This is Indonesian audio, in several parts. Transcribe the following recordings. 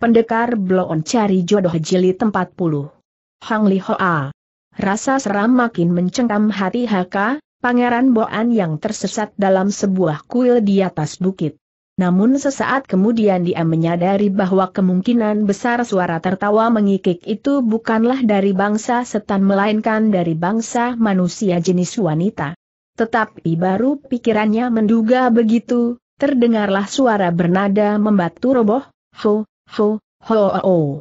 Pendekar Bloon Cari Jodoh tempat 40. Hang Li Hoa. Rasa seram makin mencengkam hati Haka, Pangeran Boan yang tersesat dalam sebuah kuil di atas bukit. Namun sesaat kemudian dia menyadari bahwa kemungkinan besar suara tertawa mengikik itu bukanlah dari bangsa setan melainkan dari bangsa manusia jenis wanita. Tetapi baru pikirannya menduga begitu, terdengarlah suara bernada membatu roboh, Ho, Ho, ho, oh, oh. ho, ho.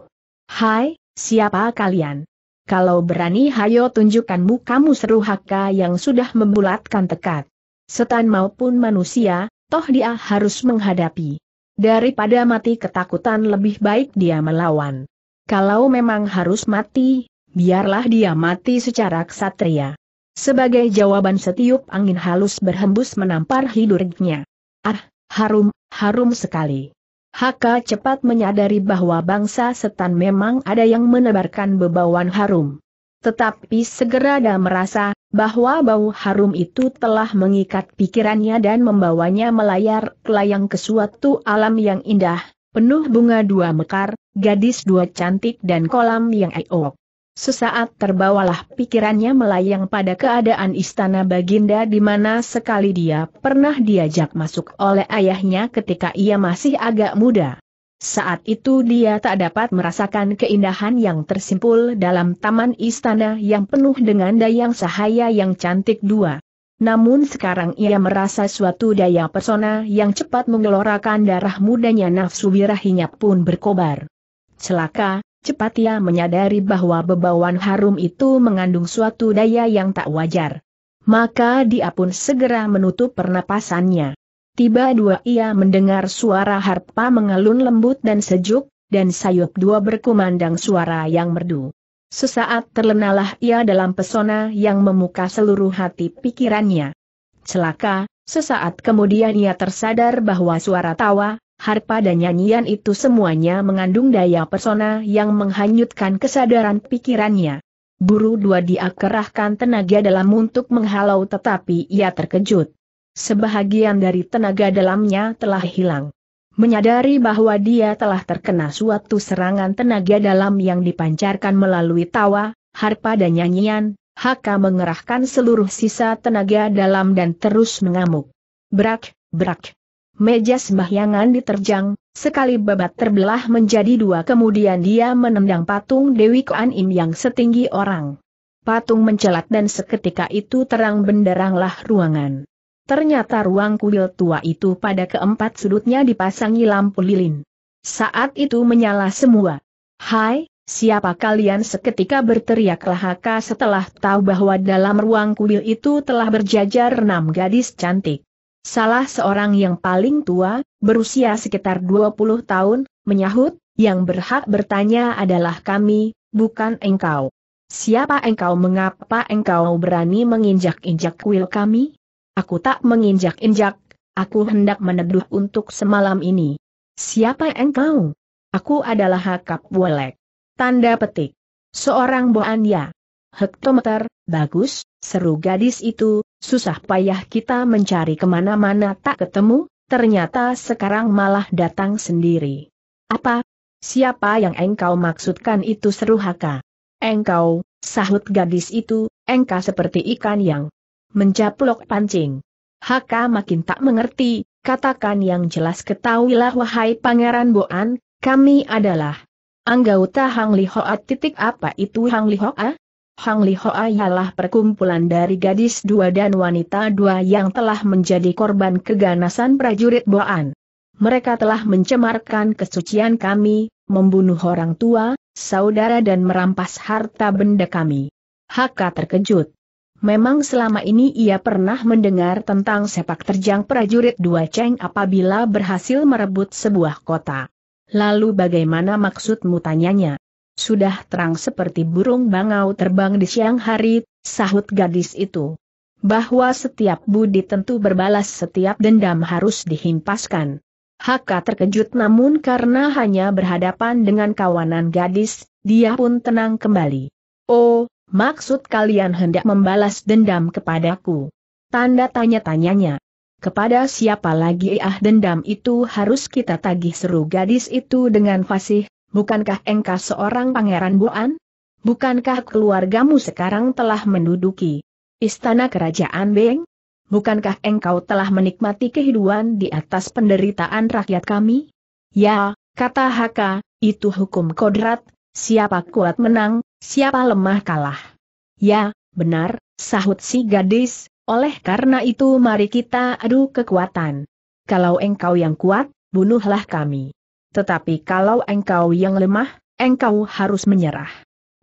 Hai, siapa kalian? Kalau berani hayo tunjukkan mukamu seru Haka yang sudah membulatkan tekad. Setan maupun manusia, toh dia harus menghadapi. Daripada mati ketakutan lebih baik dia melawan. Kalau memang harus mati, biarlah dia mati secara ksatria. Sebagai jawaban setiup angin halus berhembus menampar hidungnya. Ah, harum, harum sekali. Haka cepat menyadari bahwa bangsa setan memang ada yang menebarkan bebauan harum. Tetapi segera dia merasa bahwa bau harum itu telah mengikat pikirannya dan membawanya melayar layang ke suatu alam yang indah, penuh bunga dua mekar, gadis dua cantik dan kolam yang eok. Sesaat terbawalah pikirannya melayang pada keadaan istana Baginda di mana sekali dia pernah diajak masuk oleh ayahnya ketika ia masih agak muda. Saat itu dia tak dapat merasakan keindahan yang tersimpul dalam taman istana yang penuh dengan dayang sahaya yang cantik dua. Namun sekarang ia merasa suatu daya pesona yang cepat menggelorakan darah mudanya nafsu birahinya pun berkobar. Celaka, cepat ia menyadari bahwa bebawan harum itu mengandung suatu daya yang tak wajar. Maka dia pun segera menutup pernapasannya. Tiba dua ia mendengar suara harpa mengalun lembut dan sejuk, dan sayup dua berkumandang suara yang merdu. Sesaat terlenalah ia dalam pesona yang memuka seluruh hati pikirannya. Celaka, sesaat kemudian ia tersadar bahwa suara tawa, harpa dan nyanyian itu semuanya mengandung daya persona yang menghanyutkan kesadaran pikirannya. Buru dua dia kerahkan tenaga dalam untuk menghalau tetapi ia terkejut. Sebahagian dari tenaga dalamnya telah hilang. Menyadari bahwa dia telah terkena suatu serangan tenaga dalam yang dipancarkan melalui tawa, harpa dan nyanyian, Haka mengerahkan seluruh sisa tenaga dalam dan terus mengamuk. Brak, brak meja sembahyangan diterjang, sekali babat terbelah menjadi dua kemudian dia menendang patung Dewi Kuan Im yang setinggi orang. Patung mencelat dan seketika itu terang benderanglah ruangan. Ternyata ruang kuil tua itu pada keempat sudutnya dipasangi lampu lilin. Saat itu menyala semua. Hai, siapa kalian seketika berteriaklah Haka setelah tahu bahwa dalam ruang kuil itu telah berjajar enam gadis cantik. Salah seorang yang paling tua, berusia sekitar 20 tahun, menyahut, yang berhak bertanya adalah kami, bukan engkau. Siapa engkau mengapa engkau berani menginjak-injak kuil kami? Aku tak menginjak-injak, aku hendak meneduh untuk semalam ini. Siapa engkau? Aku adalah Hakap Wolek. Tanda petik. Seorang Boanya. Hektometer, bagus, Seru gadis itu, susah payah kita mencari kemana-mana tak ketemu, ternyata sekarang malah datang sendiri. Apa? Siapa yang engkau maksudkan itu seru Haka? Engkau, sahut gadis itu, engkau seperti ikan yang mencaplok pancing. Haka makin tak mengerti, katakan yang jelas ketahuilah wahai pangeran Boan, kami adalah anggota Hang Lihoat titik apa itu Hang Lihoat? Hang Li ialah perkumpulan dari gadis dua dan wanita dua yang telah menjadi korban keganasan prajurit Boan. Mereka telah mencemarkan kesucian kami, membunuh orang tua, saudara dan merampas harta benda kami. Haka terkejut. Memang selama ini ia pernah mendengar tentang sepak terjang prajurit dua Cheng apabila berhasil merebut sebuah kota. Lalu bagaimana maksudmu tanyanya? Sudah terang seperti burung bangau terbang di siang hari, sahut gadis itu. Bahwa setiap budi tentu berbalas setiap dendam harus dihimpaskan. Haka terkejut namun karena hanya berhadapan dengan kawanan gadis, dia pun tenang kembali. Oh, maksud kalian hendak membalas dendam kepadaku? Tanda tanya-tanyanya. Kepada siapa lagi ah dendam itu harus kita tagih seru gadis itu dengan fasih, bukankah engkau seorang pangeran Buan? Bukankah keluargamu sekarang telah menduduki istana kerajaan Beng? Bukankah engkau telah menikmati kehidupan di atas penderitaan rakyat kami? Ya, kata Haka, itu hukum kodrat, siapa kuat menang, siapa lemah kalah. Ya, benar, sahut si gadis, oleh karena itu mari kita adu kekuatan. Kalau engkau yang kuat, bunuhlah kami. Tetapi kalau engkau yang lemah, engkau harus menyerah.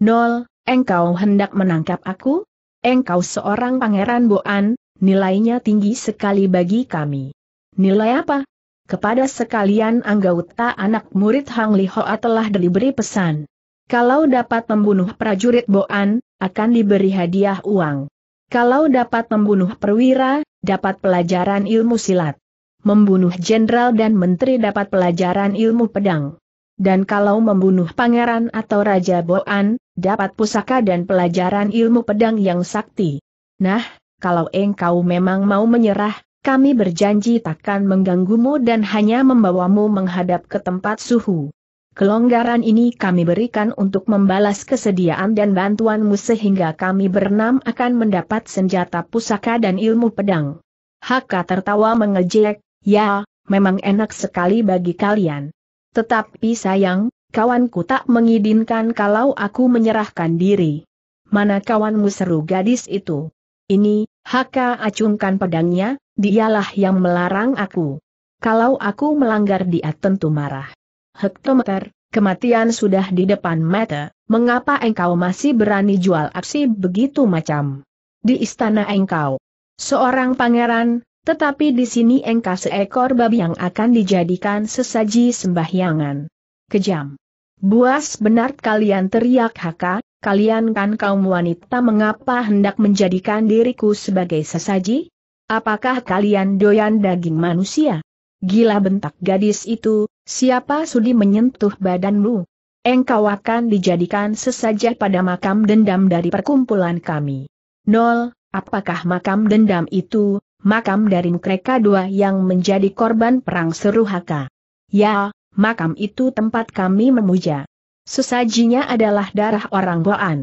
Nol, engkau hendak menangkap aku? Engkau seorang pangeran Boan, nilainya tinggi sekali bagi kami. Nilai apa? Kepada sekalian anggota anak murid Hang Li Hoa telah diberi pesan. Kalau dapat membunuh prajurit Boan, akan diberi hadiah uang. Kalau dapat membunuh perwira, dapat pelajaran ilmu silat membunuh jenderal dan menteri dapat pelajaran ilmu pedang. Dan kalau membunuh pangeran atau Raja Boan, dapat pusaka dan pelajaran ilmu pedang yang sakti. Nah, kalau engkau memang mau menyerah, kami berjanji takkan mengganggumu dan hanya membawamu menghadap ke tempat suhu. Kelonggaran ini kami berikan untuk membalas kesediaan dan bantuanmu sehingga kami berenam akan mendapat senjata pusaka dan ilmu pedang. Haka tertawa mengejek, Ya, memang enak sekali bagi kalian. Tetapi sayang, kawanku tak mengizinkan kalau aku menyerahkan diri. Mana kawanmu seru gadis itu? Ini, Haka acungkan pedangnya, dialah yang melarang aku. Kalau aku melanggar dia tentu marah. Hektometer, kematian sudah di depan mata, mengapa engkau masih berani jual aksi begitu macam? Di istana engkau, seorang pangeran, tetapi di sini engkau seekor babi yang akan dijadikan sesaji sembahyangan. Kejam. Buas benar kalian teriak haka, kalian kan kaum wanita mengapa hendak menjadikan diriku sebagai sesaji? Apakah kalian doyan daging manusia? Gila bentak gadis itu, siapa sudi menyentuh badanmu? Engkau akan dijadikan sesaji pada makam dendam dari perkumpulan kami. Nol, apakah makam dendam itu, makam dari mereka dua yang menjadi korban perang seru Haka. Ya, makam itu tempat kami memuja. Sesajinya adalah darah orang Boan.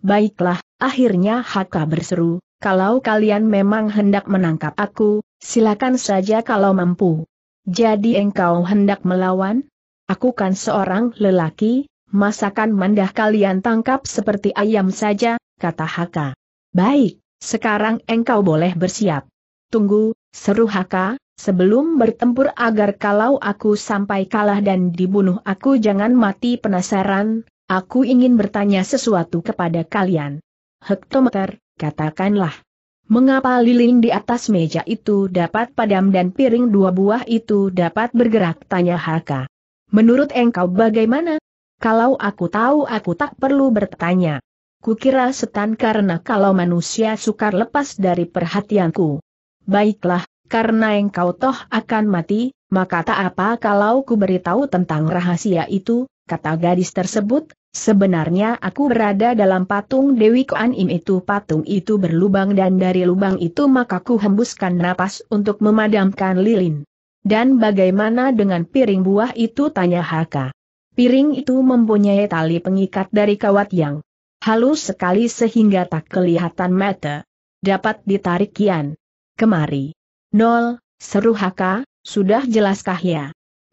Baiklah, akhirnya Haka berseru, kalau kalian memang hendak menangkap aku, silakan saja kalau mampu. Jadi engkau hendak melawan? Aku kan seorang lelaki, masakan mandah kalian tangkap seperti ayam saja, kata Haka. Baik, sekarang engkau boleh bersiap. Tunggu, seru Haka, sebelum bertempur agar kalau aku sampai kalah dan dibunuh aku jangan mati penasaran, aku ingin bertanya sesuatu kepada kalian. Hektometer, katakanlah. Mengapa lilin di atas meja itu dapat padam dan piring dua buah itu dapat bergerak? Tanya Haka. Menurut engkau bagaimana? Kalau aku tahu aku tak perlu bertanya. Kukira setan karena kalau manusia sukar lepas dari perhatianku. Baiklah, karena engkau toh akan mati, maka tak apa kalau ku beritahu tentang rahasia itu, kata gadis tersebut, Sebenarnya aku berada dalam patung Dewi Kuan Im itu patung itu berlubang dan dari lubang itu maka ku hembuskan napas untuk memadamkan lilin. Dan bagaimana dengan piring buah itu tanya Haka. Piring itu mempunyai tali pengikat dari kawat yang halus sekali sehingga tak kelihatan mata. Dapat ditarik kian kemari. Nol, seru Haka, sudah jelaskah ya?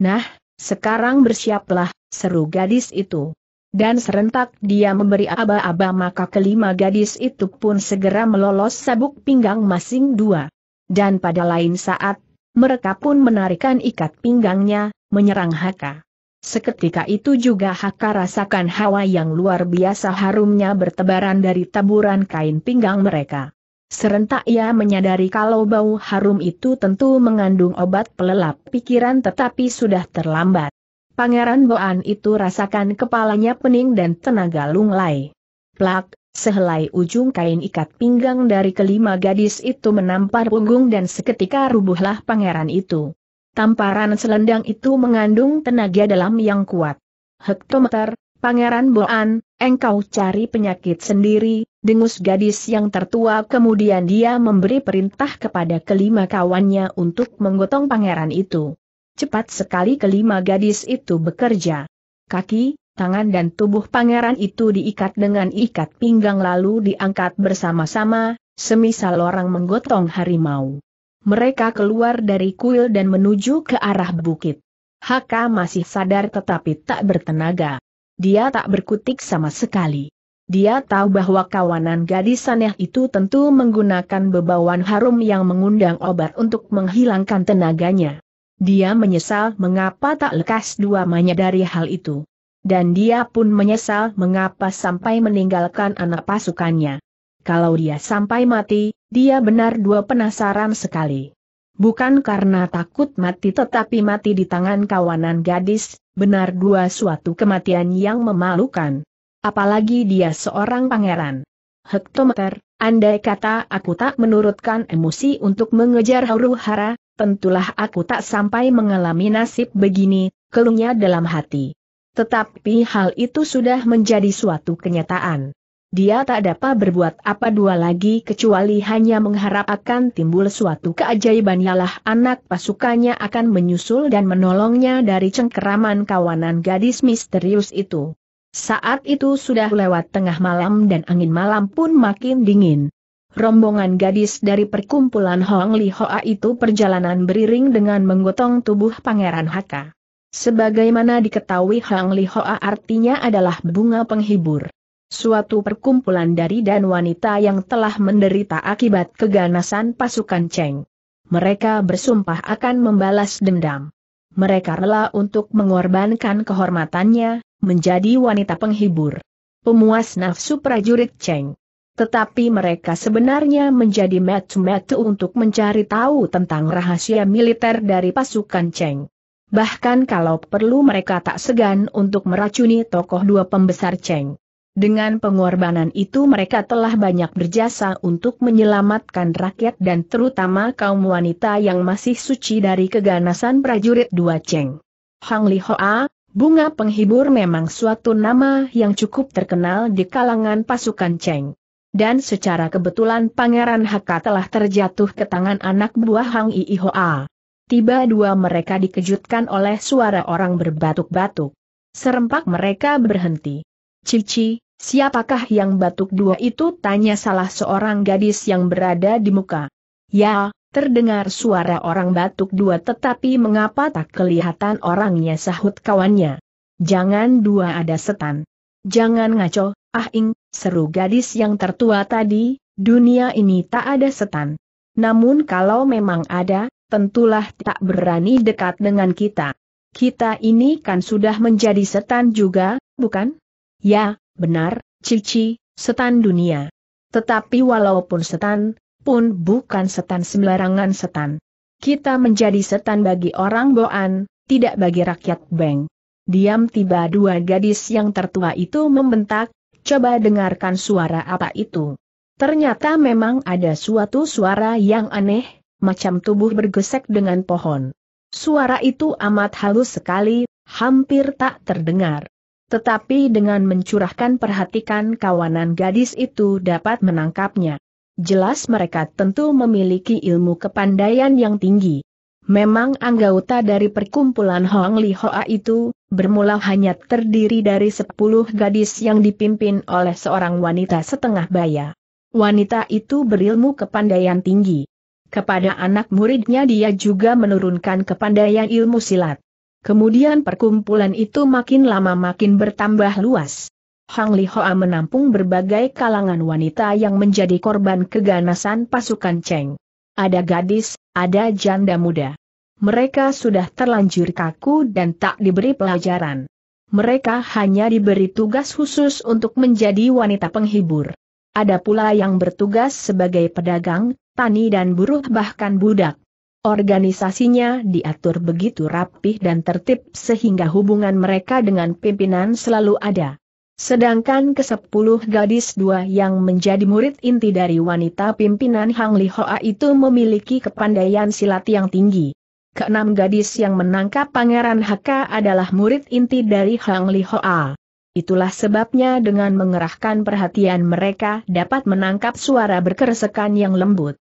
Nah, sekarang bersiaplah, seru gadis itu. Dan serentak dia memberi aba-aba maka kelima gadis itu pun segera melolos sabuk pinggang masing dua. Dan pada lain saat, mereka pun menarikan ikat pinggangnya, menyerang Haka. Seketika itu juga Haka rasakan hawa yang luar biasa harumnya bertebaran dari taburan kain pinggang mereka. Serentak ia menyadari kalau bau harum itu tentu mengandung obat pelelap pikiran tetapi sudah terlambat. Pangeran Boan itu rasakan kepalanya pening dan tenaga lunglai. Plak, sehelai ujung kain ikat pinggang dari kelima gadis itu menampar punggung dan seketika rubuhlah pangeran itu. Tamparan selendang itu mengandung tenaga dalam yang kuat. Hektometer, Pangeran Boan, engkau cari penyakit sendiri, dengus gadis yang tertua kemudian dia memberi perintah kepada kelima kawannya untuk menggotong pangeran itu. Cepat sekali kelima gadis itu bekerja. Kaki, tangan dan tubuh pangeran itu diikat dengan ikat pinggang lalu diangkat bersama-sama, semisal orang menggotong harimau. Mereka keluar dari kuil dan menuju ke arah bukit. Haka masih sadar tetapi tak bertenaga dia tak berkutik sama sekali. Dia tahu bahwa kawanan gadis aneh itu tentu menggunakan bebawan harum yang mengundang obat untuk menghilangkan tenaganya. Dia menyesal mengapa tak lekas dua menyadari hal itu. Dan dia pun menyesal mengapa sampai meninggalkan anak pasukannya. Kalau dia sampai mati, dia benar dua penasaran sekali. Bukan karena takut mati tetapi mati di tangan kawanan gadis, benar dua suatu kematian yang memalukan. Apalagi dia seorang pangeran. Hektometer, andai kata aku tak menurutkan emosi untuk mengejar huru hara, tentulah aku tak sampai mengalami nasib begini, keluhnya dalam hati. Tetapi hal itu sudah menjadi suatu kenyataan dia tak dapat berbuat apa dua lagi kecuali hanya mengharap akan timbul suatu keajaiban ialah anak pasukannya akan menyusul dan menolongnya dari cengkeraman kawanan gadis misterius itu. Saat itu sudah lewat tengah malam dan angin malam pun makin dingin. Rombongan gadis dari perkumpulan Hong Li Hoa itu perjalanan beriring dengan menggotong tubuh Pangeran Haka. Sebagaimana diketahui Hong Li Hoa artinya adalah bunga penghibur suatu perkumpulan dari dan wanita yang telah menderita akibat keganasan pasukan Cheng. Mereka bersumpah akan membalas dendam. Mereka rela untuk mengorbankan kehormatannya, menjadi wanita penghibur. Pemuas nafsu prajurit Cheng. Tetapi mereka sebenarnya menjadi metu-metu untuk mencari tahu tentang rahasia militer dari pasukan Cheng. Bahkan kalau perlu mereka tak segan untuk meracuni tokoh dua pembesar Cheng. Dengan pengorbanan itu mereka telah banyak berjasa untuk menyelamatkan rakyat dan terutama kaum wanita yang masih suci dari keganasan prajurit dua Cheng. Hang Li Hoa, bunga penghibur memang suatu nama yang cukup terkenal di kalangan pasukan Cheng. Dan secara kebetulan Pangeran Haka telah terjatuh ke tangan anak buah Hang Ii Hoa. Tiba dua mereka dikejutkan oleh suara orang berbatuk-batuk. Serempak mereka berhenti. Cici, siapakah yang batuk dua itu? Tanya salah seorang gadis yang berada di muka. Ya, terdengar suara orang batuk dua tetapi mengapa tak kelihatan orangnya sahut kawannya. Jangan dua ada setan. Jangan ngaco, ah ing, seru gadis yang tertua tadi, dunia ini tak ada setan. Namun kalau memang ada, tentulah tak berani dekat dengan kita. Kita ini kan sudah menjadi setan juga, bukan? Ya, benar, Cici, setan dunia. Tetapi walaupun setan, pun bukan setan sembarangan setan. Kita menjadi setan bagi orang Boan, tidak bagi rakyat Beng. Diam tiba dua gadis yang tertua itu membentak, coba dengarkan suara apa itu. Ternyata memang ada suatu suara yang aneh, macam tubuh bergesek dengan pohon. Suara itu amat halus sekali, hampir tak terdengar tetapi dengan mencurahkan perhatikan kawanan gadis itu dapat menangkapnya. Jelas mereka tentu memiliki ilmu kepandaian yang tinggi. Memang anggota dari perkumpulan Hong Li Hoa itu, bermula hanya terdiri dari sepuluh gadis yang dipimpin oleh seorang wanita setengah baya. Wanita itu berilmu kepandaian tinggi. Kepada anak muridnya dia juga menurunkan kepandaian ilmu silat. Kemudian perkumpulan itu makin lama makin bertambah luas. Hang Li Hoa menampung berbagai kalangan wanita yang menjadi korban keganasan pasukan Cheng. Ada gadis, ada janda muda. Mereka sudah terlanjur kaku dan tak diberi pelajaran. Mereka hanya diberi tugas khusus untuk menjadi wanita penghibur. Ada pula yang bertugas sebagai pedagang, tani dan buruh bahkan budak. Organisasinya diatur begitu rapih dan tertib sehingga hubungan mereka dengan pimpinan selalu ada. Sedangkan ke kesepuluh gadis dua yang menjadi murid inti dari wanita pimpinan Hang Li Hoa itu memiliki kepandaian silat yang tinggi. Keenam gadis yang menangkap Pangeran Haka adalah murid inti dari Hang Li Hoa. Itulah sebabnya dengan mengerahkan perhatian mereka dapat menangkap suara berkeresekan yang lembut.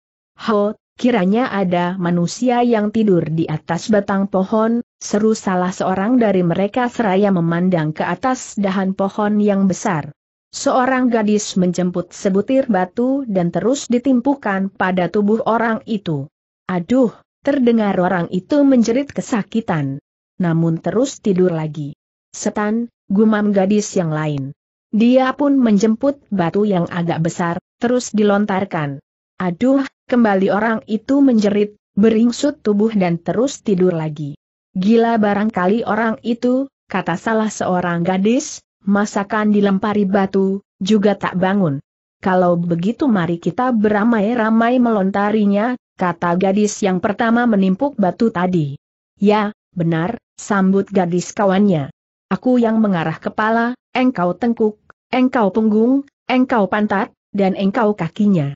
Ho Kiranya ada manusia yang tidur di atas batang pohon, seru salah seorang dari mereka seraya memandang ke atas dahan pohon yang besar. Seorang gadis menjemput sebutir batu dan terus ditimpukan pada tubuh orang itu. Aduh, terdengar orang itu menjerit kesakitan. Namun terus tidur lagi. Setan, gumam gadis yang lain. Dia pun menjemput batu yang agak besar, terus dilontarkan. Aduh, Kembali orang itu menjerit, beringsut tubuh dan terus tidur lagi. Gila barangkali orang itu, kata salah seorang gadis, masakan dilempari batu, juga tak bangun. Kalau begitu mari kita beramai-ramai melontarinya, kata gadis yang pertama menimpuk batu tadi. Ya, benar, sambut gadis kawannya. Aku yang mengarah kepala, engkau tengkuk, engkau punggung, engkau pantat, dan engkau kakinya.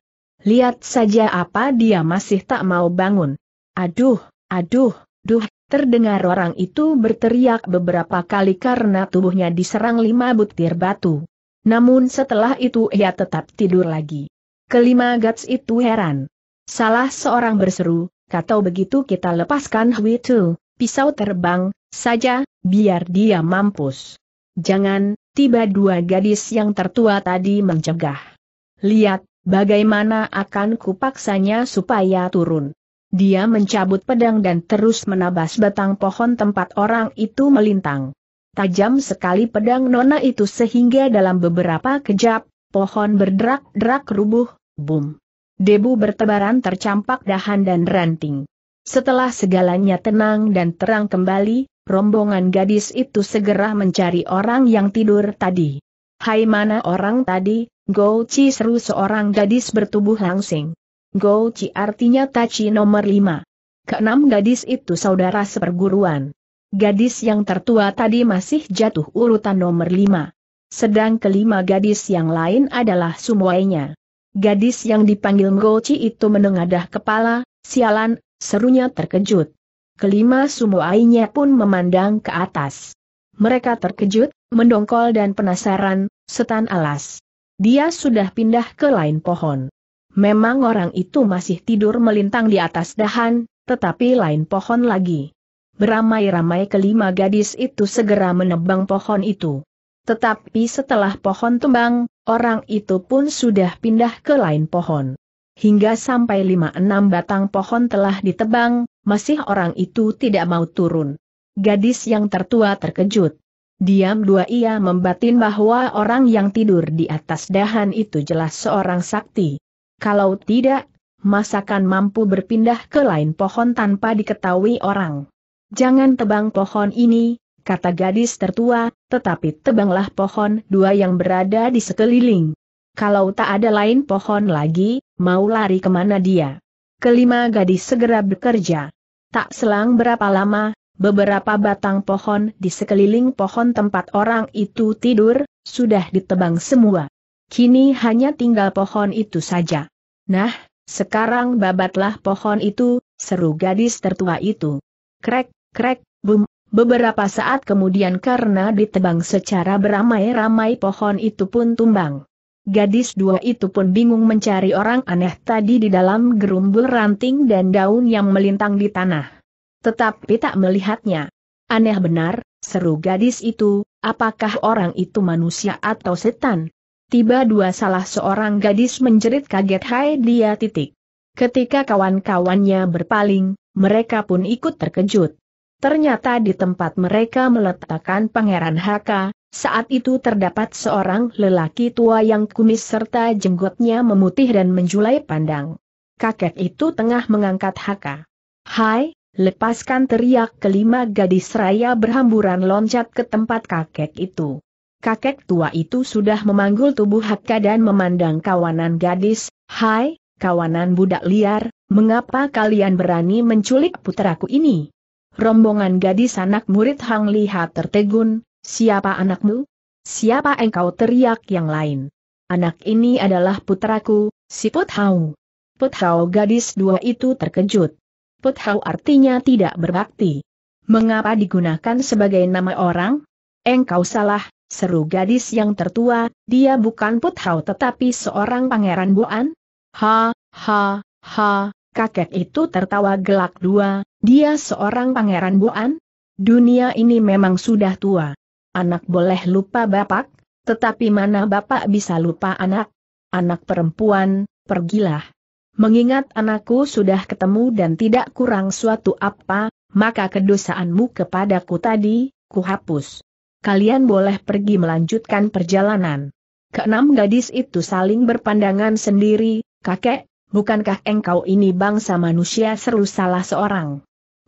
Lihat saja apa dia masih tak mau bangun. Aduh, aduh, duh, terdengar orang itu berteriak beberapa kali karena tubuhnya diserang lima butir batu. Namun setelah itu ia tetap tidur lagi. Kelima Gats itu heran. Salah seorang berseru, kata begitu kita lepaskan Hui Tu, pisau terbang, saja, biar dia mampus. Jangan, tiba dua gadis yang tertua tadi mencegah. Lihat, Bagaimana akan kupaksanya supaya turun? Dia mencabut pedang dan terus menabas batang pohon tempat orang itu melintang. Tajam sekali pedang nona itu sehingga dalam beberapa kejap, pohon berderak-derak rubuh, boom. Debu bertebaran tercampak dahan dan ranting. Setelah segalanya tenang dan terang kembali, rombongan gadis itu segera mencari orang yang tidur tadi. Hai mana orang tadi, Go Chi seru seorang gadis bertubuh langsing. Go Chi artinya Tachi nomor lima. Keenam gadis itu saudara seperguruan. Gadis yang tertua tadi masih jatuh urutan nomor lima. Sedang kelima gadis yang lain adalah semuanya. Gadis yang dipanggil Chi itu menengadah kepala, sialan, serunya terkejut. Kelima sumuainya pun memandang ke atas. Mereka terkejut, mendongkol dan penasaran, setan alas. Dia sudah pindah ke lain pohon. Memang orang itu masih tidur melintang di atas dahan, tetapi lain pohon lagi. Beramai-ramai kelima gadis itu segera menebang pohon itu. Tetapi setelah pohon tumbang, orang itu pun sudah pindah ke lain pohon. Hingga sampai lima enam batang pohon telah ditebang, masih orang itu tidak mau turun. Gadis yang tertua terkejut. Diam dua ia membatin bahwa orang yang tidur di atas dahan itu jelas seorang sakti. Kalau tidak, masakan mampu berpindah ke lain pohon tanpa diketahui orang. Jangan tebang pohon ini, kata gadis tertua, tetapi tebanglah pohon dua yang berada di sekeliling. Kalau tak ada lain pohon lagi, mau lari kemana dia? Kelima gadis segera bekerja. Tak selang berapa lama, Beberapa batang pohon di sekeliling pohon tempat orang itu tidur, sudah ditebang semua. Kini hanya tinggal pohon itu saja. Nah, sekarang babatlah pohon itu, seru gadis tertua itu. Krek, krek, bum, Beberapa saat kemudian karena ditebang secara beramai-ramai pohon itu pun tumbang. Gadis dua itu pun bingung mencari orang aneh tadi di dalam gerumbul ranting dan daun yang melintang di tanah. Tetapi tak melihatnya. Aneh benar, seru gadis itu, apakah orang itu manusia atau setan? Tiba dua salah seorang gadis menjerit kaget hai dia titik. Ketika kawan-kawannya berpaling, mereka pun ikut terkejut. Ternyata di tempat mereka meletakkan Pangeran Haka, saat itu terdapat seorang lelaki tua yang kumis serta jenggotnya memutih dan menjulai pandang. Kakek itu tengah mengangkat Haka. Hai, Lepaskan teriak kelima gadis raya berhamburan loncat ke tempat kakek itu. Kakek tua itu sudah memanggul tubuh Hakka dan memandang kawanan gadis, Hai, kawanan budak liar, mengapa kalian berani menculik putraku ini? Rombongan gadis anak murid Hang Liha tertegun, siapa anakmu? Siapa engkau teriak yang lain? Anak ini adalah putraku, si Put Hau. Put Hau gadis dua itu terkejut. Puthau artinya tidak berbakti. Mengapa digunakan sebagai nama orang? Engkau salah, seru gadis yang tertua, dia bukan Puthau tetapi seorang pangeran Buan. Ha, ha, ha, kakek itu tertawa gelak dua, dia seorang pangeran Buan? Dunia ini memang sudah tua. Anak boleh lupa bapak, tetapi mana bapak bisa lupa anak? Anak perempuan, pergilah. Mengingat anakku sudah ketemu dan tidak kurang suatu apa, maka kedosaanmu kepadaku tadi, kuhapus. Kalian boleh pergi melanjutkan perjalanan. Keenam gadis itu saling berpandangan sendiri, kakek, bukankah engkau ini bangsa manusia seru salah seorang?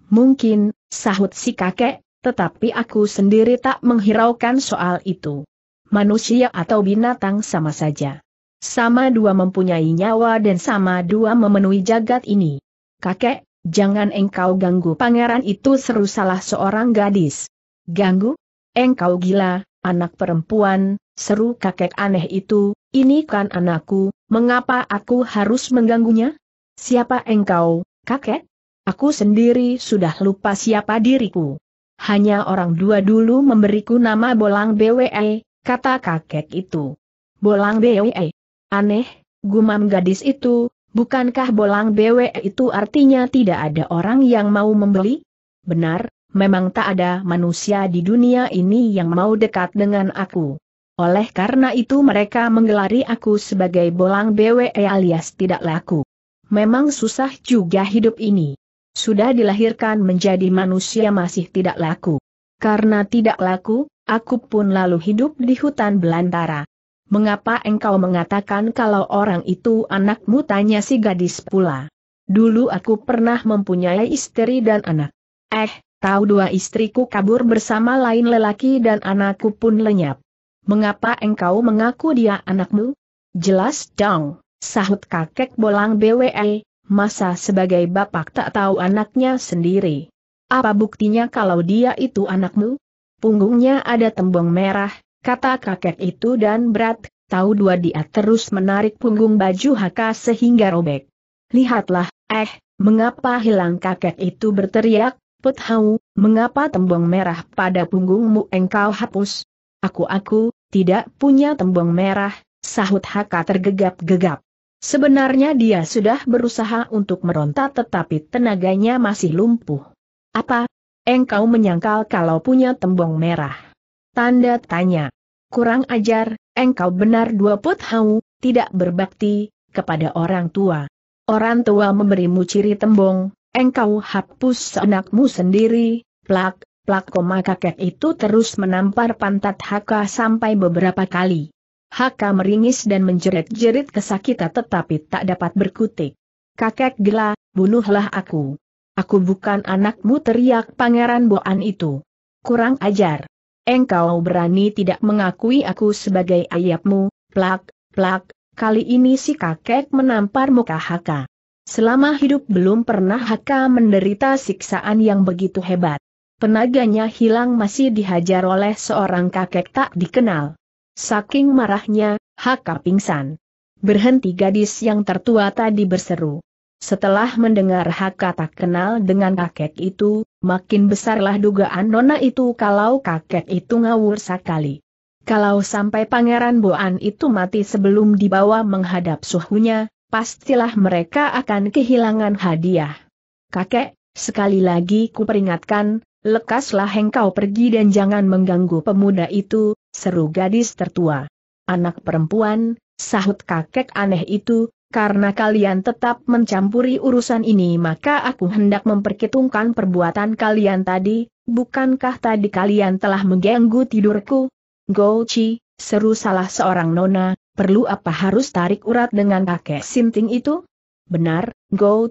Mungkin, sahut si kakek, tetapi aku sendiri tak menghiraukan soal itu. Manusia atau binatang sama saja. Sama dua mempunyai nyawa dan sama dua memenuhi jagat ini. Kakek, jangan engkau ganggu pangeran itu seru salah seorang gadis. Ganggu? Engkau gila, anak perempuan, seru kakek aneh itu, ini kan anakku, mengapa aku harus mengganggunya? Siapa engkau, kakek? Aku sendiri sudah lupa siapa diriku. Hanya orang dua dulu memberiku nama Bolang BWE, kata kakek itu. Bolang BWE, Aneh, gumam gadis itu, bukankah bolang BW itu artinya tidak ada orang yang mau membeli? Benar, memang tak ada manusia di dunia ini yang mau dekat dengan aku. Oleh karena itu mereka menggelari aku sebagai bolang BWE alias tidak laku. Memang susah juga hidup ini. Sudah dilahirkan menjadi manusia masih tidak laku. Karena tidak laku, aku pun lalu hidup di hutan belantara. Mengapa engkau mengatakan kalau orang itu anakmu tanya si gadis pula. Dulu aku pernah mempunyai istri dan anak. Eh, tahu dua istriku kabur bersama lain lelaki dan anakku pun lenyap. Mengapa engkau mengaku dia anakmu? Jelas dong, sahut kakek bolang BWE, masa sebagai bapak tak tahu anaknya sendiri. Apa buktinya kalau dia itu anakmu? Punggungnya ada tembong merah, kata kakek itu dan berat, tahu dua dia terus menarik punggung baju Haka sehingga robek. Lihatlah, eh, mengapa hilang kakek itu berteriak, Put mengapa tembong merah pada punggungmu engkau hapus? Aku-aku, tidak punya tembong merah, sahut Haka tergegap-gegap. Sebenarnya dia sudah berusaha untuk meronta tetapi tenaganya masih lumpuh. Apa? Engkau menyangkal kalau punya tembong merah. Tanda tanya. Kurang ajar, engkau benar dua put hau, tidak berbakti, kepada orang tua. Orang tua memberimu ciri tembong, engkau hapus anakmu sendiri, plak, plak koma kakek itu terus menampar pantat Haka sampai beberapa kali. Haka meringis dan menjerit-jerit kesakitan tetapi tak dapat berkutik. Kakek gila, bunuhlah aku. Aku bukan anakmu teriak pangeran Boan itu. Kurang ajar engkau berani tidak mengakui aku sebagai ayahmu, plak, plak, kali ini si kakek menampar muka Haka. Selama hidup belum pernah Haka menderita siksaan yang begitu hebat. Tenaganya hilang masih dihajar oleh seorang kakek tak dikenal. Saking marahnya, Haka pingsan. Berhenti gadis yang tertua tadi berseru. Setelah mendengar hak kata kenal dengan kakek itu, makin besarlah dugaan Nona itu kalau kakek itu ngawur sekali. Kalau sampai Pangeran Boan itu mati sebelum dibawa menghadap suhunya, pastilah mereka akan kehilangan hadiah. Kakek, sekali lagi kuperingatkan, lekaslah engkau pergi dan jangan mengganggu pemuda itu, seru gadis tertua. Anak perempuan, sahut kakek aneh itu, karena kalian tetap mencampuri urusan ini maka aku hendak memperhitungkan perbuatan kalian tadi, bukankah tadi kalian telah mengganggu tidurku? Go seru salah seorang nona, perlu apa harus tarik urat dengan kakek sinting itu? Benar, Go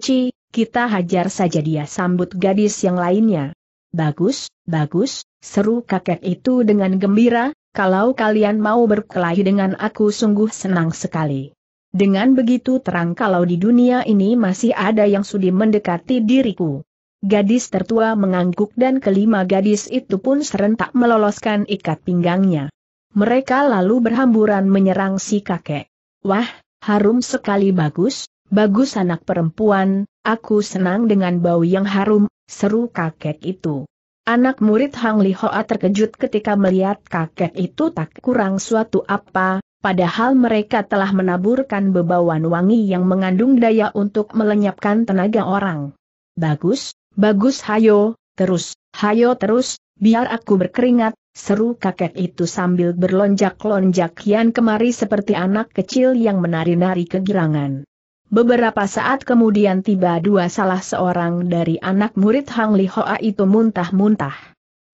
kita hajar saja dia sambut gadis yang lainnya. Bagus, bagus, seru kakek itu dengan gembira, kalau kalian mau berkelahi dengan aku sungguh senang sekali. Dengan begitu terang kalau di dunia ini masih ada yang sudi mendekati diriku. Gadis tertua mengangguk dan kelima gadis itu pun serentak meloloskan ikat pinggangnya. Mereka lalu berhamburan menyerang si kakek. Wah, harum sekali bagus, bagus anak perempuan, aku senang dengan bau yang harum, seru kakek itu. Anak murid Hang Li Hoa terkejut ketika melihat kakek itu tak kurang suatu apa, padahal mereka telah menaburkan bebauan wangi yang mengandung daya untuk melenyapkan tenaga orang. Bagus, bagus hayo, terus, hayo terus, biar aku berkeringat, seru kakek itu sambil berlonjak-lonjak kian kemari seperti anak kecil yang menari-nari kegirangan. Beberapa saat kemudian tiba dua salah seorang dari anak murid Hang Li Hoa itu muntah-muntah.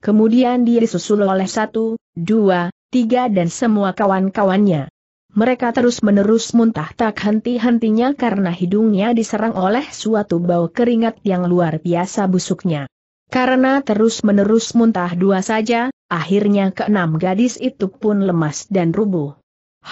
Kemudian dia disusul oleh satu, dua, tiga dan semua kawan-kawannya. Mereka terus-menerus muntah tak henti-hentinya karena hidungnya diserang oleh suatu bau keringat yang luar biasa busuknya. Karena terus-menerus muntah dua saja, akhirnya keenam gadis itu pun lemas dan rubuh.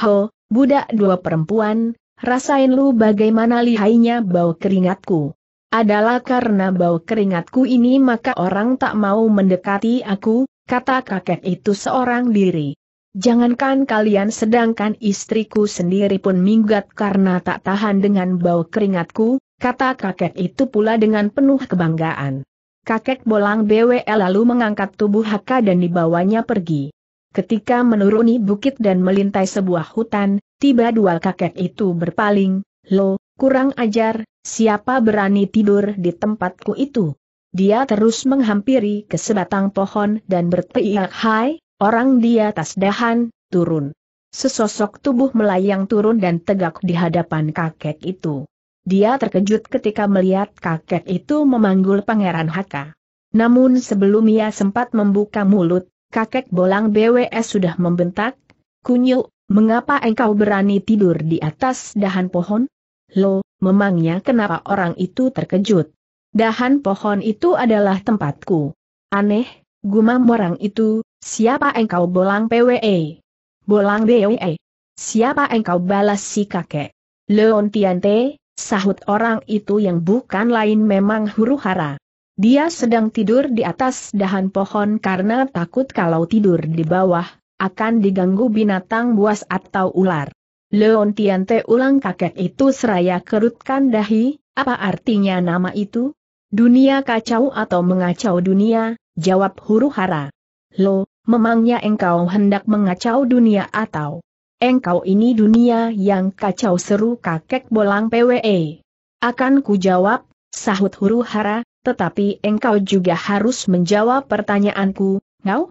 Ho, budak dua perempuan, rasain lu bagaimana lihainya bau keringatku. Adalah karena bau keringatku ini maka orang tak mau mendekati aku, kata kakek itu seorang diri. Jangankan kalian sedangkan istriku sendiri pun minggat karena tak tahan dengan bau keringatku, kata kakek itu pula dengan penuh kebanggaan. Kakek bolang BWL lalu mengangkat tubuh Haka dan dibawanya pergi. Ketika menuruni bukit dan melintai sebuah hutan, tiba dua kakek itu berpaling, Lo, kurang ajar, siapa berani tidur di tempatku itu? Dia terus menghampiri ke sebatang pohon dan berteriak hai, Orang di atas dahan, turun. Sesosok tubuh melayang turun dan tegak di hadapan kakek itu. Dia terkejut ketika melihat kakek itu memanggul Pangeran Haka. Namun sebelum ia sempat membuka mulut, kakek bolang BWS sudah membentak, Kunyuk, mengapa engkau berani tidur di atas dahan pohon? Lo, memangnya kenapa orang itu terkejut? Dahan pohon itu adalah tempatku. Aneh, gumam orang itu, Siapa engkau bolang PWE? Bolang BWE? Siapa engkau balas si kakek? Leon Tiante, sahut orang itu yang bukan lain memang huru hara. Dia sedang tidur di atas dahan pohon karena takut kalau tidur di bawah, akan diganggu binatang buas atau ular. Leon Tiante ulang kakek itu seraya kerutkan dahi, apa artinya nama itu? Dunia kacau atau mengacau dunia, jawab huru hara. Lo, memangnya engkau hendak mengacau dunia atau engkau ini dunia yang kacau seru kakek bolang PWE. Akan kujawab, sahut huru hara, tetapi engkau juga harus menjawab pertanyaanku, ngau?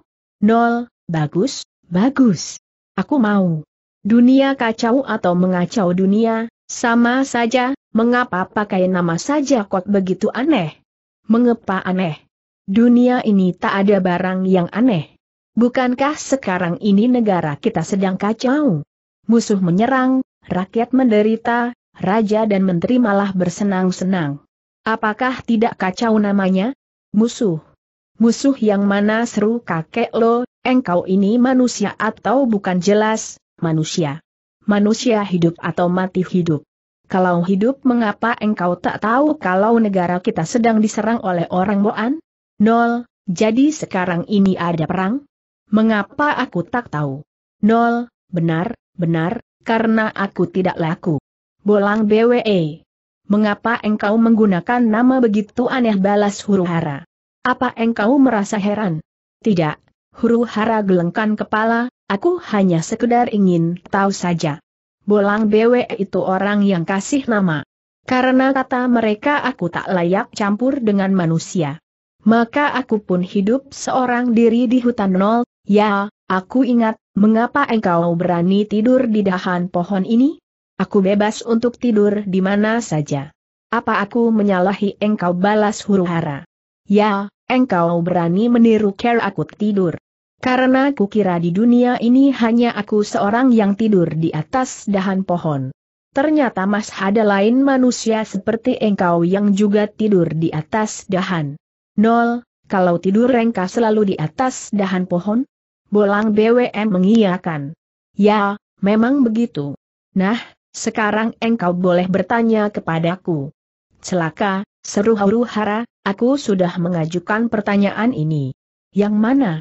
Nol, bagus, bagus. Aku mau. Dunia kacau atau mengacau dunia, sama saja, mengapa pakai nama saja Kok begitu aneh? Mengapa aneh? Dunia ini tak ada barang yang aneh. Bukankah sekarang ini negara kita sedang kacau? Musuh menyerang, rakyat menderita, raja dan menteri malah bersenang-senang. Apakah tidak kacau namanya? Musuh. Musuh yang mana seru kakek lo, engkau ini manusia atau bukan jelas, manusia. Manusia hidup atau mati hidup. Kalau hidup mengapa engkau tak tahu kalau negara kita sedang diserang oleh orang Boan? Nol, jadi sekarang ini ada perang? Mengapa aku tak tahu? Nol, benar, benar, karena aku tidak laku. Bolang BWE. Mengapa engkau menggunakan nama begitu aneh balas huru hara? Apa engkau merasa heran? Tidak, huru hara gelengkan kepala, aku hanya sekedar ingin tahu saja. Bolang BWE itu orang yang kasih nama. Karena kata mereka aku tak layak campur dengan manusia maka aku pun hidup seorang diri di hutan nol, ya, aku ingat, mengapa engkau berani tidur di dahan pohon ini? Aku bebas untuk tidur di mana saja. Apa aku menyalahi engkau balas huru hara? Ya, engkau berani meniru care aku tidur. Karena kukira di dunia ini hanya aku seorang yang tidur di atas dahan pohon. Ternyata mas ada lain manusia seperti engkau yang juga tidur di atas dahan. Nol, kalau tidur Rengka selalu di atas dahan pohon? Bolang BWM mengiyakan. Ya, memang begitu. Nah, sekarang engkau boleh bertanya kepadaku. Celaka, seru Haru hara, aku sudah mengajukan pertanyaan ini. Yang mana?